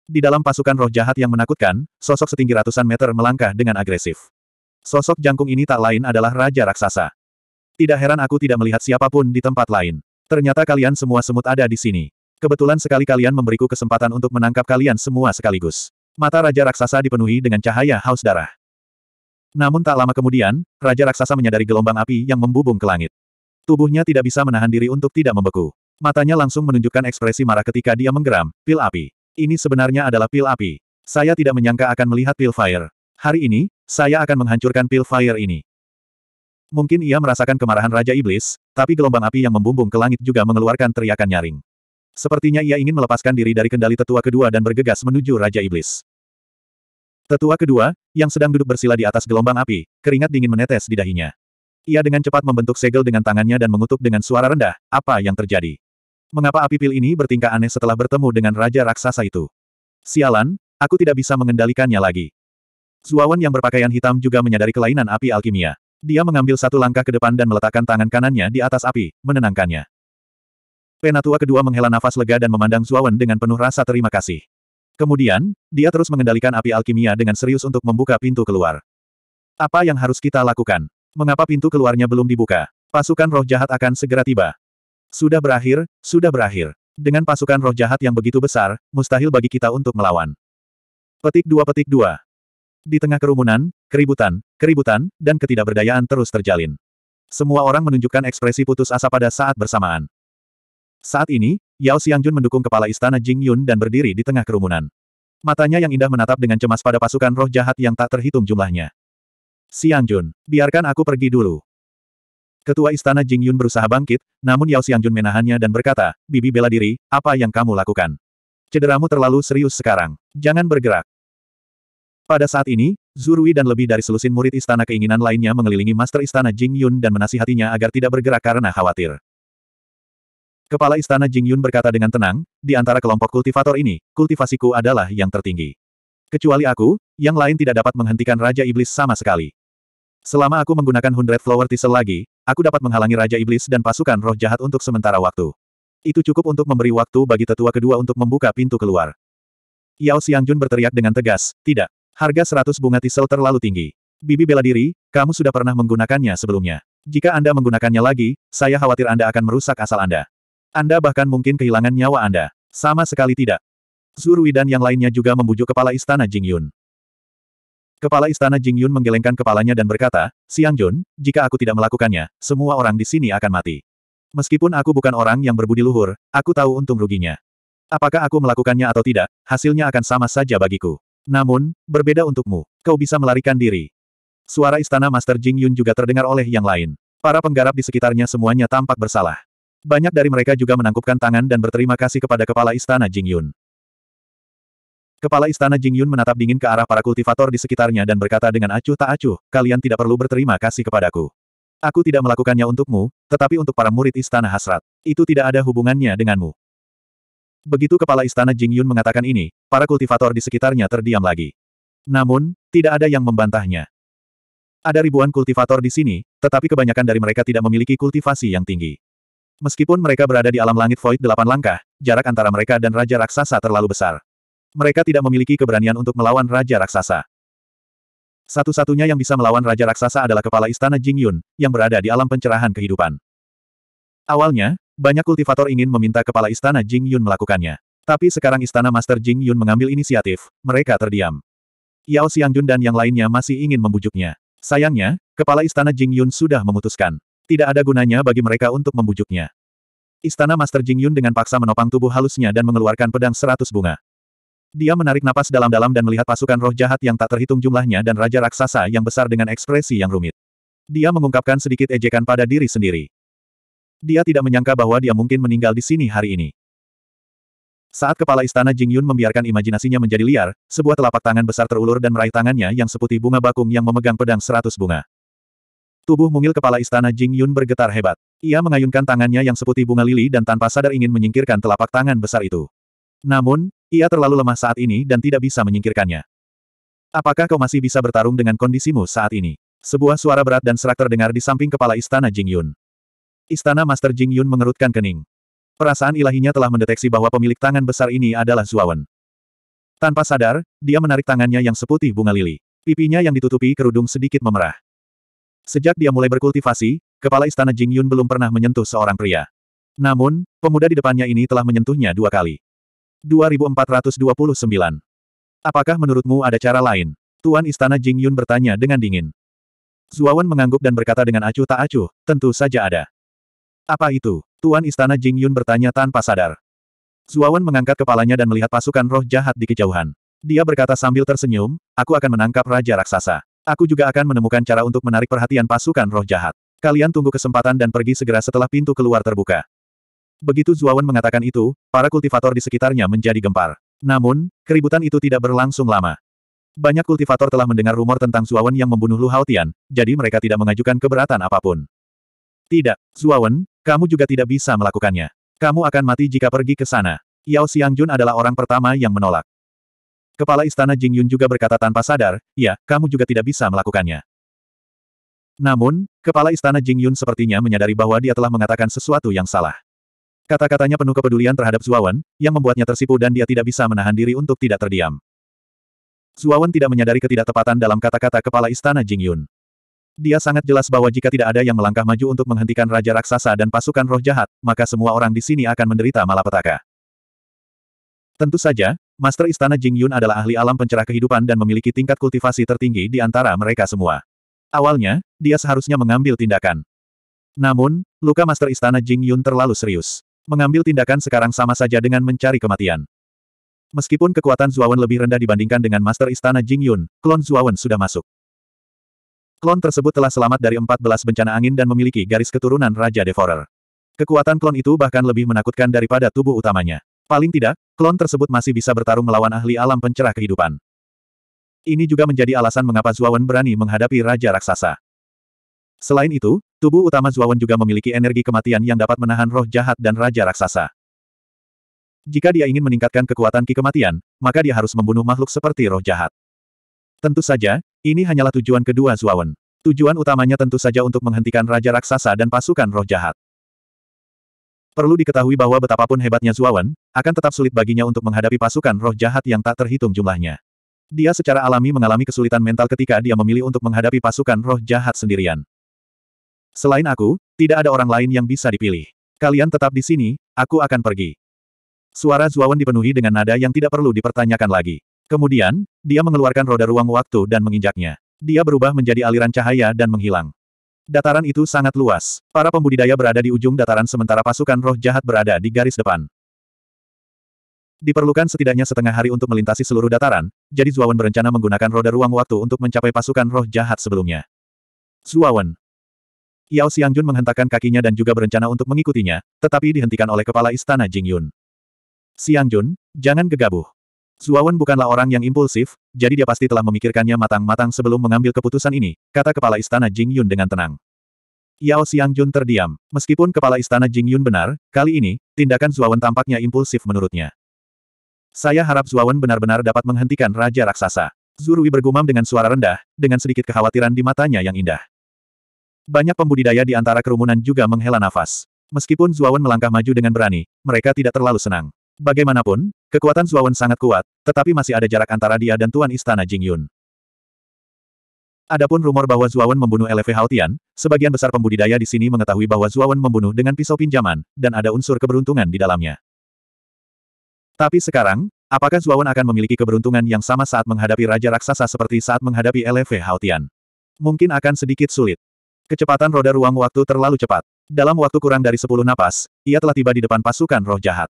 Di dalam pasukan roh jahat yang menakutkan, sosok setinggi ratusan meter melangkah dengan agresif. Sosok jangkung ini tak lain adalah Raja Raksasa. Tidak heran aku tidak melihat siapapun di tempat lain. Ternyata kalian semua semut ada di sini. Kebetulan sekali kalian memberiku kesempatan untuk menangkap kalian semua sekaligus. Mata Raja Raksasa dipenuhi dengan cahaya haus darah. Namun tak lama kemudian, Raja Raksasa menyadari gelombang api yang membubung ke langit. Tubuhnya tidak bisa menahan diri untuk tidak membeku. Matanya langsung menunjukkan ekspresi marah ketika dia menggeram, pil api. Ini sebenarnya adalah pil api. Saya tidak menyangka akan melihat pil fire. Hari ini, saya akan menghancurkan pil fire ini. Mungkin ia merasakan kemarahan Raja Iblis, tapi gelombang api yang membumbung ke langit juga mengeluarkan teriakan nyaring. Sepertinya ia ingin melepaskan diri dari kendali tetua kedua dan bergegas menuju Raja Iblis. Tetua kedua, yang sedang duduk bersila di atas gelombang api, keringat dingin menetes di dahinya. Ia dengan cepat membentuk segel dengan tangannya dan mengutuk dengan suara rendah, apa yang terjadi? Mengapa api pil ini bertingkah aneh setelah bertemu dengan Raja Raksasa itu? Sialan, aku tidak bisa mengendalikannya lagi. Zuawan yang berpakaian hitam juga menyadari kelainan api alkimia. Dia mengambil satu langkah ke depan dan meletakkan tangan kanannya di atas api, menenangkannya. Penatua kedua menghela nafas lega dan memandang Zuawan dengan penuh rasa terima kasih. Kemudian, dia terus mengendalikan api alkimia dengan serius untuk membuka pintu keluar. Apa yang harus kita lakukan? Mengapa pintu keluarnya belum dibuka? Pasukan roh jahat akan segera tiba. Sudah berakhir, sudah berakhir. Dengan pasukan roh jahat yang begitu besar, mustahil bagi kita untuk melawan. Petik dua petik dua. Di tengah kerumunan, keributan, keributan, dan ketidakberdayaan terus terjalin. Semua orang menunjukkan ekspresi putus asa pada saat bersamaan. Saat ini, Yao Xiangjun mendukung kepala istana Jing Yun dan berdiri di tengah kerumunan. Matanya yang indah menatap dengan cemas pada pasukan roh jahat yang tak terhitung jumlahnya. Xiangjun, biarkan aku pergi dulu. Ketua Istana Jing Yun berusaha bangkit, namun Yao Xiangjun menahannya dan berkata, Bibi bela diri, apa yang kamu lakukan? Cederamu terlalu serius sekarang. Jangan bergerak. Pada saat ini, Zurui dan lebih dari selusin murid istana keinginan lainnya mengelilingi Master Istana Jing Yun dan menasihatinya agar tidak bergerak karena khawatir. Kepala Istana Jing Yun berkata dengan tenang, di antara kelompok kultivator ini, kultivasiku adalah yang tertinggi. Kecuali aku, yang lain tidak dapat menghentikan Raja Iblis sama sekali. Selama aku menggunakan Hundred Flower Thistle lagi, Aku dapat menghalangi Raja Iblis dan pasukan roh jahat untuk sementara waktu. Itu cukup untuk memberi waktu bagi tetua kedua untuk membuka pintu keluar. Yao Xiangjun berteriak dengan tegas, tidak. Harga seratus bunga tisel terlalu tinggi. Bibi bela diri, kamu sudah pernah menggunakannya sebelumnya. Jika Anda menggunakannya lagi, saya khawatir Anda akan merusak asal Anda. Anda bahkan mungkin kehilangan nyawa Anda. Sama sekali tidak. Zuruidan dan yang lainnya juga membujuk kepala istana Jingyun. Kepala istana Jing Yun menggelengkan kepalanya dan berkata, Siang Jun, jika aku tidak melakukannya, semua orang di sini akan mati. Meskipun aku bukan orang yang berbudi luhur, aku tahu untung ruginya. Apakah aku melakukannya atau tidak, hasilnya akan sama saja bagiku. Namun, berbeda untukmu, kau bisa melarikan diri. Suara istana Master Jing Yun juga terdengar oleh yang lain. Para penggarap di sekitarnya semuanya tampak bersalah. Banyak dari mereka juga menangkupkan tangan dan berterima kasih kepada kepala istana Jing Yun. Kepala istana Jingyun menatap dingin ke arah para kultivator di sekitarnya dan berkata dengan acuh tak acuh, kalian tidak perlu berterima kasih kepadaku. Aku tidak melakukannya untukmu, tetapi untuk para murid istana hasrat. Itu tidak ada hubungannya denganmu. Begitu kepala istana Jingyun mengatakan ini, para kultivator di sekitarnya terdiam lagi. Namun, tidak ada yang membantahnya. Ada ribuan kultivator di sini, tetapi kebanyakan dari mereka tidak memiliki kultivasi yang tinggi. Meskipun mereka berada di alam langit void delapan langkah, jarak antara mereka dan Raja Raksasa terlalu besar mereka tidak memiliki keberanian untuk melawan Raja Raksasa. Satu-satunya yang bisa melawan Raja Raksasa adalah Kepala Istana Jingyun, yang berada di alam pencerahan kehidupan. Awalnya, banyak kultivator ingin meminta Kepala Istana Jingyun melakukannya. Tapi sekarang Istana Master Jingyun mengambil inisiatif, mereka terdiam. Yao Xiangjun dan yang lainnya masih ingin membujuknya. Sayangnya, Kepala Istana Jingyun sudah memutuskan. Tidak ada gunanya bagi mereka untuk membujuknya. Istana Master Jingyun dengan paksa menopang tubuh halusnya dan mengeluarkan pedang seratus bunga. Dia menarik napas dalam-dalam dan melihat pasukan roh jahat yang tak terhitung jumlahnya dan raja raksasa yang besar dengan ekspresi yang rumit. Dia mengungkapkan sedikit ejekan pada diri sendiri. Dia tidak menyangka bahwa dia mungkin meninggal di sini hari ini. Saat kepala istana Jing Yun membiarkan imajinasinya menjadi liar, sebuah telapak tangan besar terulur dan meraih tangannya yang seputih bunga bakung yang memegang pedang seratus bunga. Tubuh mungil kepala istana Jing Yun bergetar hebat. Ia mengayunkan tangannya yang seputih bunga lili dan tanpa sadar ingin menyingkirkan telapak tangan besar itu. Namun, ia terlalu lemah saat ini dan tidak bisa menyingkirkannya. Apakah kau masih bisa bertarung dengan kondisimu saat ini? Sebuah suara berat dan serak terdengar di samping kepala istana Jing Yun. Istana Master Jing Yun mengerutkan kening. Perasaan ilahinya telah mendeteksi bahwa pemilik tangan besar ini adalah Zuawan. Tanpa sadar, dia menarik tangannya yang seputih bunga lili. Pipinya yang ditutupi kerudung sedikit memerah. Sejak dia mulai berkultivasi, kepala istana Jing Yun belum pernah menyentuh seorang pria. Namun, pemuda di depannya ini telah menyentuhnya dua kali. 2429. Apakah menurutmu ada cara lain? Tuan Istana Jing Yun bertanya dengan dingin. Zuawan mengangguk dan berkata dengan acuh tak acuh, tentu saja ada. Apa itu? Tuan Istana Jing Yun bertanya tanpa sadar. Zuawan mengangkat kepalanya dan melihat pasukan roh jahat di kejauhan. Dia berkata sambil tersenyum, aku akan menangkap Raja Raksasa. Aku juga akan menemukan cara untuk menarik perhatian pasukan roh jahat. Kalian tunggu kesempatan dan pergi segera setelah pintu keluar terbuka. Begitu Zuawan mengatakan itu, para kultivator di sekitarnya menjadi gempar. Namun, keributan itu tidak berlangsung lama. Banyak kultivator telah mendengar rumor tentang Zuawan yang membunuh Lu Haotian, jadi mereka tidak mengajukan keberatan apapun. Tidak, Zuawan, kamu juga tidak bisa melakukannya. Kamu akan mati jika pergi ke sana. Yao Xiangjun adalah orang pertama yang menolak. Kepala istana Jingyun juga berkata tanpa sadar, ya, kamu juga tidak bisa melakukannya. Namun, kepala istana Jingyun sepertinya menyadari bahwa dia telah mengatakan sesuatu yang salah. Kata-katanya penuh kepedulian terhadap Zuawan, yang membuatnya tersipu dan dia tidak bisa menahan diri untuk tidak terdiam. Zuawan tidak menyadari ketidaktepatan dalam kata-kata kepala istana Jingyun. Dia sangat jelas bahwa jika tidak ada yang melangkah maju untuk menghentikan Raja Raksasa dan pasukan roh jahat, maka semua orang di sini akan menderita malapetaka. Tentu saja, Master Istana Jingyun adalah ahli alam pencerah kehidupan dan memiliki tingkat kultivasi tertinggi di antara mereka semua. Awalnya, dia seharusnya mengambil tindakan. Namun, luka Master Istana Jingyun terlalu serius. Mengambil tindakan sekarang sama saja dengan mencari kematian. Meskipun kekuatan Zuawan lebih rendah dibandingkan dengan Master Istana Jing Yun, klon Zuawan sudah masuk. Klon tersebut telah selamat dari 14 bencana angin dan memiliki garis keturunan Raja Devorer. Kekuatan klon itu bahkan lebih menakutkan daripada tubuh utamanya. Paling tidak, klon tersebut masih bisa bertarung melawan ahli alam pencerah kehidupan. Ini juga menjadi alasan mengapa Zuawan berani menghadapi Raja Raksasa. Selain itu, tubuh utama Zuawan juga memiliki energi kematian yang dapat menahan roh jahat dan raja raksasa. Jika dia ingin meningkatkan kekuatan ki kematian, maka dia harus membunuh makhluk seperti roh jahat. Tentu saja, ini hanyalah tujuan kedua Zuawan. Tujuan utamanya tentu saja untuk menghentikan Raja Raksasa dan pasukan roh jahat. Perlu diketahui bahwa betapapun hebatnya Zuawan, akan tetap sulit baginya untuk menghadapi pasukan roh jahat yang tak terhitung jumlahnya. Dia secara alami mengalami kesulitan mental ketika dia memilih untuk menghadapi pasukan roh jahat sendirian. Selain aku, tidak ada orang lain yang bisa dipilih. Kalian tetap di sini, aku akan pergi. Suara Zuawan dipenuhi dengan nada yang tidak perlu dipertanyakan lagi. Kemudian, dia mengeluarkan roda ruang waktu dan menginjaknya. Dia berubah menjadi aliran cahaya dan menghilang. Dataran itu sangat luas. Para pembudidaya berada di ujung dataran sementara pasukan roh jahat berada di garis depan. Diperlukan setidaknya setengah hari untuk melintasi seluruh dataran, jadi Zuawan berencana menggunakan roda ruang waktu untuk mencapai pasukan roh jahat sebelumnya. Zuawan, Yao Xiangjun menghentakkan kakinya dan juga berencana untuk mengikutinya, tetapi dihentikan oleh kepala istana Jingyun. Xiangjun, jangan gegabah. Zuawan bukanlah orang yang impulsif, jadi dia pasti telah memikirkannya matang-matang sebelum mengambil keputusan ini, kata kepala istana Jingyun dengan tenang. Yao Xiangjun terdiam. Meskipun kepala istana Jingyun benar, kali ini, tindakan Zuawan tampaknya impulsif menurutnya. Saya harap Zuawan benar-benar dapat menghentikan Raja Raksasa. Zurui bergumam dengan suara rendah, dengan sedikit kekhawatiran di matanya yang indah. Banyak pembudidaya di antara kerumunan juga menghela nafas. Meskipun Zuawan melangkah maju dengan berani, mereka tidak terlalu senang. Bagaimanapun, kekuatan Zuawan sangat kuat, tetapi masih ada jarak antara dia dan Tuan Istana Jingyun. Adapun rumor bahwa Zuawan membunuh LV Haotian, sebagian besar pembudidaya di sini mengetahui bahwa Zuawan membunuh dengan pisau pinjaman, dan ada unsur keberuntungan di dalamnya. Tapi sekarang, apakah Zuawan akan memiliki keberuntungan yang sama saat menghadapi Raja Raksasa seperti saat menghadapi LV Haotian? Mungkin akan sedikit sulit. Kecepatan roda ruang waktu terlalu cepat. Dalam waktu kurang dari sepuluh napas, ia telah tiba di depan pasukan roh jahat.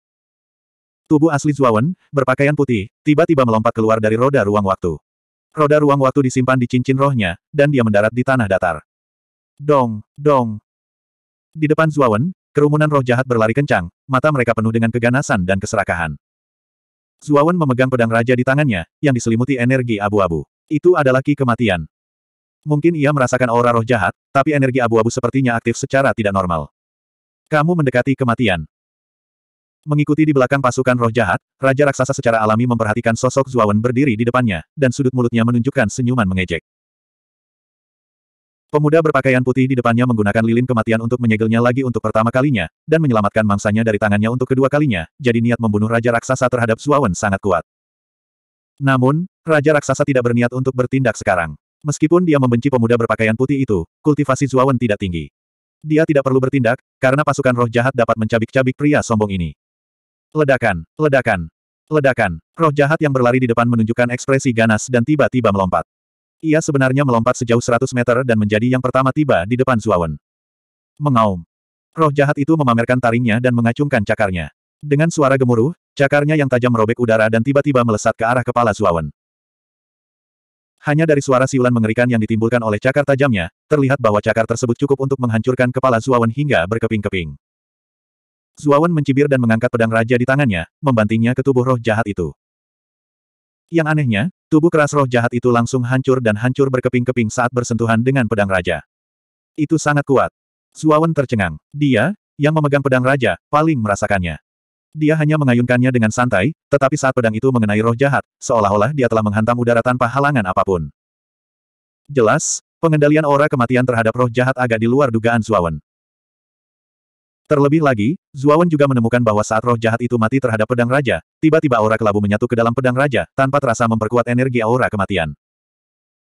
Tubuh asli Zuawan, berpakaian putih, tiba-tiba melompat keluar dari roda ruang waktu. Roda ruang waktu disimpan di cincin rohnya, dan dia mendarat di tanah datar. Dong, dong. Di depan Zuawan, kerumunan roh jahat berlari kencang, mata mereka penuh dengan keganasan dan keserakahan. Zuawan memegang pedang raja di tangannya, yang diselimuti energi abu-abu. Itu adalah ki kematian. Mungkin ia merasakan aura roh jahat, tapi energi abu-abu sepertinya aktif secara tidak normal. Kamu mendekati kematian. Mengikuti di belakang pasukan roh jahat, Raja Raksasa secara alami memperhatikan sosok Zuawan berdiri di depannya, dan sudut mulutnya menunjukkan senyuman mengejek. Pemuda berpakaian putih di depannya menggunakan lilin kematian untuk menyegelnya lagi untuk pertama kalinya, dan menyelamatkan mangsanya dari tangannya untuk kedua kalinya, jadi niat membunuh Raja Raksasa terhadap Zuawan sangat kuat. Namun, Raja Raksasa tidak berniat untuk bertindak sekarang. Meskipun dia membenci pemuda berpakaian putih itu, kultivasi Zuawan tidak tinggi. Dia tidak perlu bertindak, karena pasukan roh jahat dapat mencabik-cabik pria sombong ini. Ledakan, ledakan, ledakan. Roh jahat yang berlari di depan menunjukkan ekspresi ganas dan tiba-tiba melompat. Ia sebenarnya melompat sejauh 100 meter dan menjadi yang pertama tiba di depan Zuawan. Mengaum. Roh jahat itu memamerkan taringnya dan mengacungkan cakarnya. Dengan suara gemuruh, cakarnya yang tajam merobek udara dan tiba-tiba melesat ke arah kepala Zuawan. Hanya dari suara siulan mengerikan yang ditimbulkan oleh cakar tajamnya, terlihat bahwa cakar tersebut cukup untuk menghancurkan kepala Zuawan hingga berkeping-keping. Zuawan mencibir dan mengangkat pedang raja di tangannya, membantingnya ke tubuh roh jahat itu. Yang anehnya, tubuh keras roh jahat itu langsung hancur dan hancur berkeping-keping saat bersentuhan dengan pedang raja. Itu sangat kuat. Zuawan tercengang. Dia, yang memegang pedang raja, paling merasakannya. Dia hanya mengayunkannya dengan santai, tetapi saat pedang itu mengenai roh jahat, seolah-olah dia telah menghantam udara tanpa halangan apapun. Jelas, pengendalian aura kematian terhadap roh jahat agak di luar dugaan Zuawan. Terlebih lagi, Zuawan juga menemukan bahwa saat roh jahat itu mati terhadap pedang raja, tiba-tiba aura kelabu menyatu ke dalam pedang raja, tanpa terasa memperkuat energi aura kematian.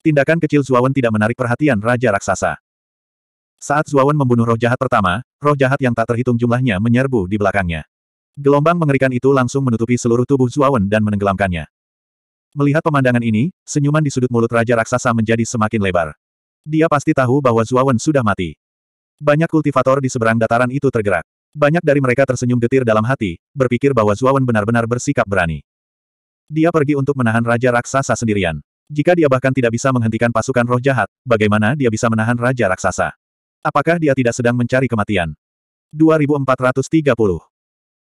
Tindakan kecil Zuawan tidak menarik perhatian raja raksasa. Saat Zuawan membunuh roh jahat pertama, roh jahat yang tak terhitung jumlahnya menyerbu di belakangnya. Gelombang mengerikan itu langsung menutupi seluruh tubuh Zuawan dan menenggelamkannya. Melihat pemandangan ini, senyuman di sudut mulut Raja Raksasa menjadi semakin lebar. Dia pasti tahu bahwa Zuawan sudah mati. Banyak kultivator di seberang dataran itu tergerak. Banyak dari mereka tersenyum getir dalam hati, berpikir bahwa Zuawan benar-benar bersikap berani. Dia pergi untuk menahan Raja Raksasa sendirian. Jika dia bahkan tidak bisa menghentikan pasukan roh jahat, bagaimana dia bisa menahan Raja Raksasa? Apakah dia tidak sedang mencari kematian? 2430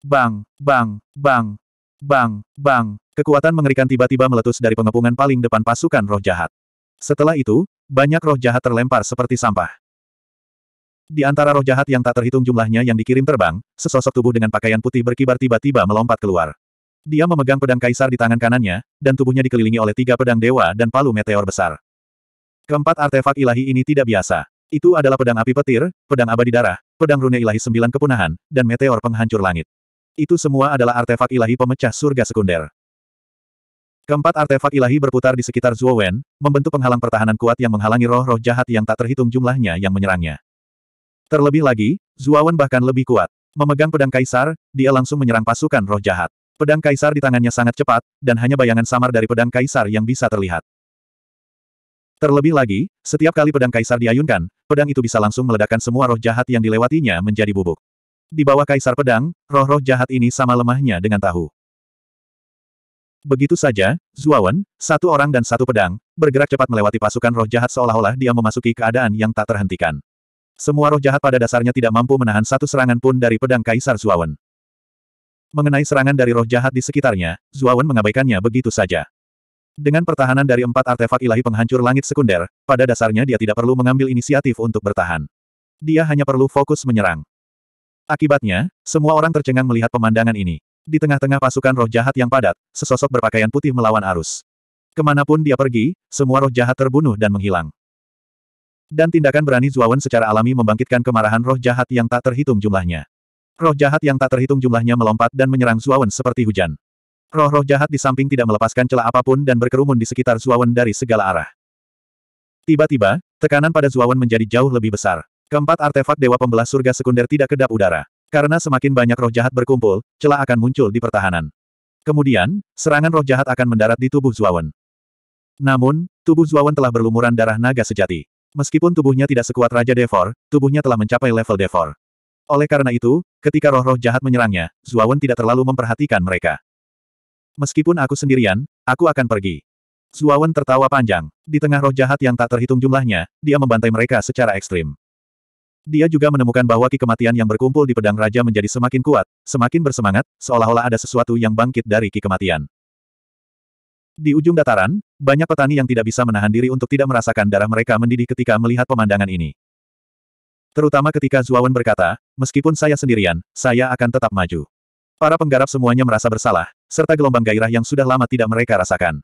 Bang, bang, bang, bang, bang. Kekuatan mengerikan tiba-tiba meletus dari pengepungan paling depan pasukan roh jahat. Setelah itu, banyak roh jahat terlempar seperti sampah. Di antara roh jahat yang tak terhitung jumlahnya yang dikirim terbang, sesosok tubuh dengan pakaian putih berkibar tiba-tiba melompat keluar. Dia memegang pedang kaisar di tangan kanannya, dan tubuhnya dikelilingi oleh tiga pedang dewa dan palu meteor besar. Keempat artefak ilahi ini tidak biasa. Itu adalah pedang api petir, pedang abadi darah, pedang rune ilahi sembilan kepunahan, dan meteor penghancur langit. Itu semua adalah artefak ilahi pemecah surga sekunder. Keempat artefak ilahi berputar di sekitar Wen, membentuk penghalang pertahanan kuat yang menghalangi roh-roh jahat yang tak terhitung jumlahnya yang menyerangnya. Terlebih lagi, Wen bahkan lebih kuat. Memegang pedang kaisar, dia langsung menyerang pasukan roh jahat. Pedang kaisar di tangannya sangat cepat, dan hanya bayangan samar dari pedang kaisar yang bisa terlihat. Terlebih lagi, setiap kali pedang kaisar diayunkan, pedang itu bisa langsung meledakkan semua roh jahat yang dilewatinya menjadi bubuk. Di bawah kaisar pedang, roh-roh jahat ini sama lemahnya dengan tahu. Begitu saja, Zuawan, satu orang dan satu pedang, bergerak cepat melewati pasukan roh jahat seolah-olah dia memasuki keadaan yang tak terhentikan. Semua roh jahat pada dasarnya tidak mampu menahan satu serangan pun dari pedang Kaisar Zuawan. Mengenai serangan dari roh jahat di sekitarnya, Zuawan mengabaikannya begitu saja. Dengan pertahanan dari empat artefak ilahi penghancur langit sekunder, pada dasarnya dia tidak perlu mengambil inisiatif untuk bertahan. Dia hanya perlu fokus menyerang. Akibatnya, semua orang tercengang melihat pemandangan ini. Di tengah-tengah pasukan roh jahat yang padat, sesosok berpakaian putih melawan arus. Kemanapun dia pergi, semua roh jahat terbunuh dan menghilang. Dan tindakan berani Zuawan secara alami membangkitkan kemarahan roh jahat yang tak terhitung jumlahnya. Roh jahat yang tak terhitung jumlahnya melompat dan menyerang Zuawan seperti hujan. Roh-roh jahat di samping tidak melepaskan celah apapun dan berkerumun di sekitar Zuawan dari segala arah. Tiba-tiba, tekanan pada Zuawan menjadi jauh lebih besar. Keempat artefak Dewa Pembelah Surga Sekunder tidak kedap udara. Karena semakin banyak roh jahat berkumpul, celah akan muncul di pertahanan. Kemudian, serangan roh jahat akan mendarat di tubuh Zuawan. Namun, tubuh Zuawan telah berlumuran darah naga sejati. Meskipun tubuhnya tidak sekuat Raja Devor, tubuhnya telah mencapai level Devor. Oleh karena itu, ketika roh-roh jahat menyerangnya, Zuawan tidak terlalu memperhatikan mereka. Meskipun aku sendirian, aku akan pergi. Zuawan tertawa panjang. Di tengah roh jahat yang tak terhitung jumlahnya, dia membantai mereka secara ekstrim. Dia juga menemukan bahwa ki kematian yang berkumpul di pedang raja menjadi semakin kuat, semakin bersemangat, seolah-olah ada sesuatu yang bangkit dari ki kematian. Di ujung dataran, banyak petani yang tidak bisa menahan diri untuk tidak merasakan darah mereka mendidih ketika melihat pemandangan ini. Terutama ketika Zuawan berkata, meskipun saya sendirian, saya akan tetap maju. Para penggarap semuanya merasa bersalah, serta gelombang gairah yang sudah lama tidak mereka rasakan.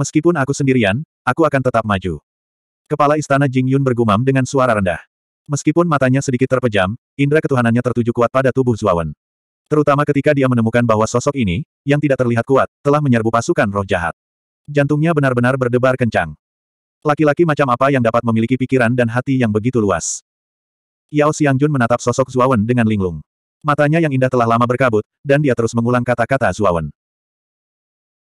Meskipun aku sendirian, aku akan tetap maju. Kepala Istana Jingyun bergumam dengan suara rendah. Meskipun matanya sedikit terpejam, indera ketuhanannya tertuju kuat pada tubuh Zuawan. Terutama ketika dia menemukan bahwa sosok ini, yang tidak terlihat kuat, telah menyerbu pasukan roh jahat. Jantungnya benar-benar berdebar kencang. Laki-laki macam apa yang dapat memiliki pikiran dan hati yang begitu luas? Yao Xiangjun menatap sosok Zuawan dengan linglung. Matanya yang indah telah lama berkabut, dan dia terus mengulang kata-kata Zuawan.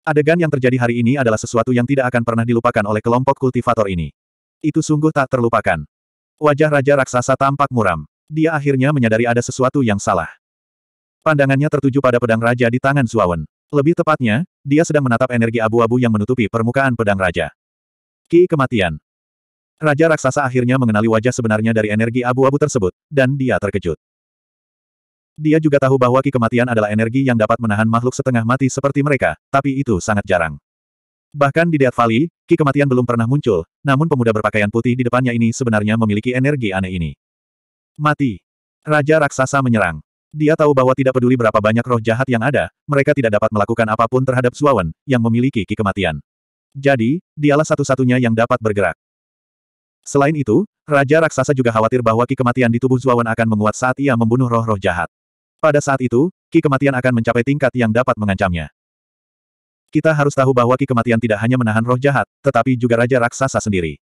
Adegan yang terjadi hari ini adalah sesuatu yang tidak akan pernah dilupakan oleh kelompok kultivator ini. Itu sungguh tak terlupakan. Wajah Raja Raksasa tampak muram. Dia akhirnya menyadari ada sesuatu yang salah. Pandangannya tertuju pada pedang raja di tangan Zuawan. Lebih tepatnya, dia sedang menatap energi abu-abu yang menutupi permukaan pedang raja. Ki kematian. Raja raksasa akhirnya mengenali wajah sebenarnya dari energi abu-abu tersebut, dan dia terkejut. Dia juga tahu bahwa ki kematian adalah energi yang dapat menahan makhluk setengah mati seperti mereka, tapi itu sangat jarang. Bahkan di Death Valley, Ki kematian belum pernah muncul, namun pemuda berpakaian putih di depannya ini sebenarnya memiliki energi aneh ini. Mati. Raja Raksasa menyerang. Dia tahu bahwa tidak peduli berapa banyak roh jahat yang ada, mereka tidak dapat melakukan apapun terhadap Zuawan, yang memiliki Ki kematian. Jadi, dialah satu-satunya yang dapat bergerak. Selain itu, Raja Raksasa juga khawatir bahwa Ki kematian di tubuh Zuawan akan menguat saat ia membunuh roh-roh jahat. Pada saat itu, Ki kematian akan mencapai tingkat yang dapat mengancamnya. Kita harus tahu bahwa Ki Kematian tidak hanya menahan roh jahat, tetapi juga Raja Raksasa sendiri.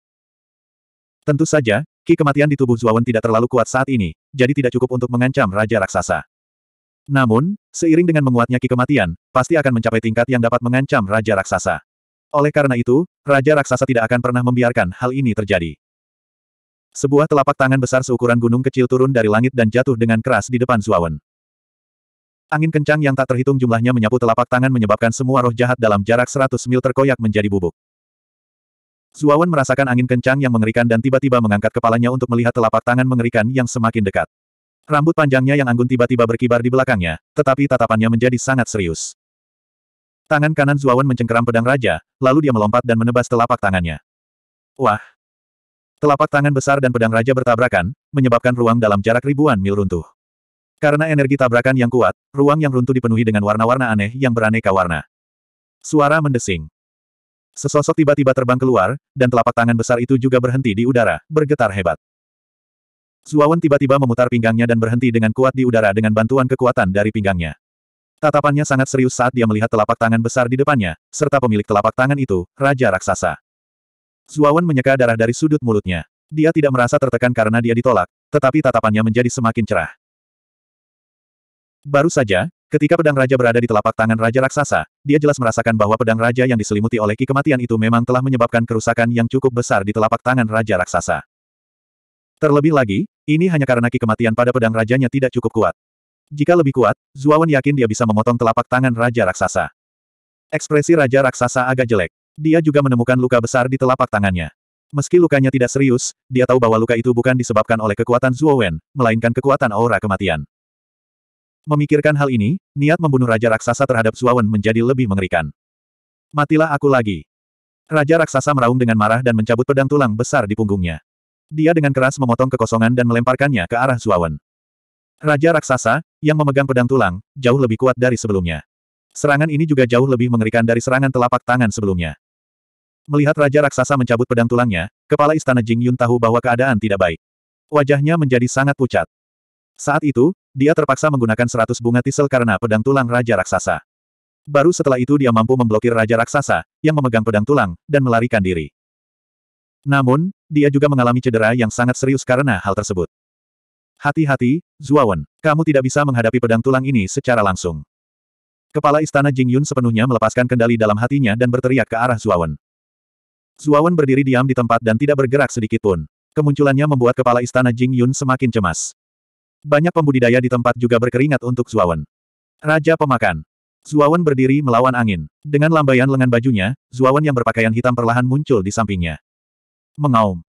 Tentu saja, Ki Kematian di tubuh Zuawan tidak terlalu kuat saat ini, jadi tidak cukup untuk mengancam Raja Raksasa. Namun, seiring dengan menguatnya Ki Kematian, pasti akan mencapai tingkat yang dapat mengancam Raja Raksasa. Oleh karena itu, Raja Raksasa tidak akan pernah membiarkan hal ini terjadi. Sebuah telapak tangan besar seukuran gunung kecil turun dari langit dan jatuh dengan keras di depan Zuawan. Angin kencang yang tak terhitung jumlahnya menyapu telapak tangan menyebabkan semua roh jahat dalam jarak 100 mil terkoyak menjadi bubuk. Zuawan merasakan angin kencang yang mengerikan dan tiba-tiba mengangkat kepalanya untuk melihat telapak tangan mengerikan yang semakin dekat. Rambut panjangnya yang anggun tiba-tiba berkibar di belakangnya, tetapi tatapannya menjadi sangat serius. Tangan kanan Zuawan mencengkeram pedang raja, lalu dia melompat dan menebas telapak tangannya. Wah! Telapak tangan besar dan pedang raja bertabrakan, menyebabkan ruang dalam jarak ribuan mil runtuh. Karena energi tabrakan yang kuat, ruang yang runtuh dipenuhi dengan warna-warna aneh yang beraneka warna. Suara mendesing. Sesosok tiba-tiba terbang keluar, dan telapak tangan besar itu juga berhenti di udara, bergetar hebat. Zuawan tiba-tiba memutar pinggangnya dan berhenti dengan kuat di udara dengan bantuan kekuatan dari pinggangnya. Tatapannya sangat serius saat dia melihat telapak tangan besar di depannya, serta pemilik telapak tangan itu, Raja Raksasa. Zuawan menyeka darah dari sudut mulutnya. Dia tidak merasa tertekan karena dia ditolak, tetapi tatapannya menjadi semakin cerah. Baru saja, ketika pedang raja berada di telapak tangan raja raksasa, dia jelas merasakan bahwa pedang raja yang diselimuti oleh ki kematian itu memang telah menyebabkan kerusakan yang cukup besar di telapak tangan raja raksasa. Terlebih lagi, ini hanya karena ki kematian pada pedang rajanya tidak cukup kuat. Jika lebih kuat, Zuawan yakin dia bisa memotong telapak tangan raja raksasa. Ekspresi raja raksasa agak jelek. Dia juga menemukan luka besar di telapak tangannya. Meski lukanya tidak serius, dia tahu bahwa luka itu bukan disebabkan oleh kekuatan Zuowen, melainkan kekuatan aura kematian. Memikirkan hal ini, niat membunuh Raja Raksasa terhadap Suawan menjadi lebih mengerikan. Matilah aku lagi. Raja Raksasa meraung dengan marah dan mencabut pedang tulang besar di punggungnya. Dia dengan keras memotong kekosongan dan melemparkannya ke arah Suawan. Raja Raksasa, yang memegang pedang tulang, jauh lebih kuat dari sebelumnya. Serangan ini juga jauh lebih mengerikan dari serangan telapak tangan sebelumnya. Melihat Raja Raksasa mencabut pedang tulangnya, kepala istana Jingyun tahu bahwa keadaan tidak baik. Wajahnya menjadi sangat pucat. Saat itu, dia terpaksa menggunakan seratus bunga tisel karena pedang tulang Raja Raksasa. Baru setelah itu dia mampu memblokir Raja Raksasa, yang memegang pedang tulang, dan melarikan diri. Namun, dia juga mengalami cedera yang sangat serius karena hal tersebut. Hati-hati, Zuawan, kamu tidak bisa menghadapi pedang tulang ini secara langsung. Kepala istana Jingyun sepenuhnya melepaskan kendali dalam hatinya dan berteriak ke arah Zuawan. Zuawan berdiri diam di tempat dan tidak bergerak sedikit pun. Kemunculannya membuat kepala istana Jingyun semakin cemas. Banyak pembudidaya di tempat juga berkeringat untuk Zuawan. Raja pemakan. Zuawan berdiri melawan angin. Dengan lambaian lengan bajunya, Zuawan yang berpakaian hitam perlahan muncul di sampingnya. Mengaum.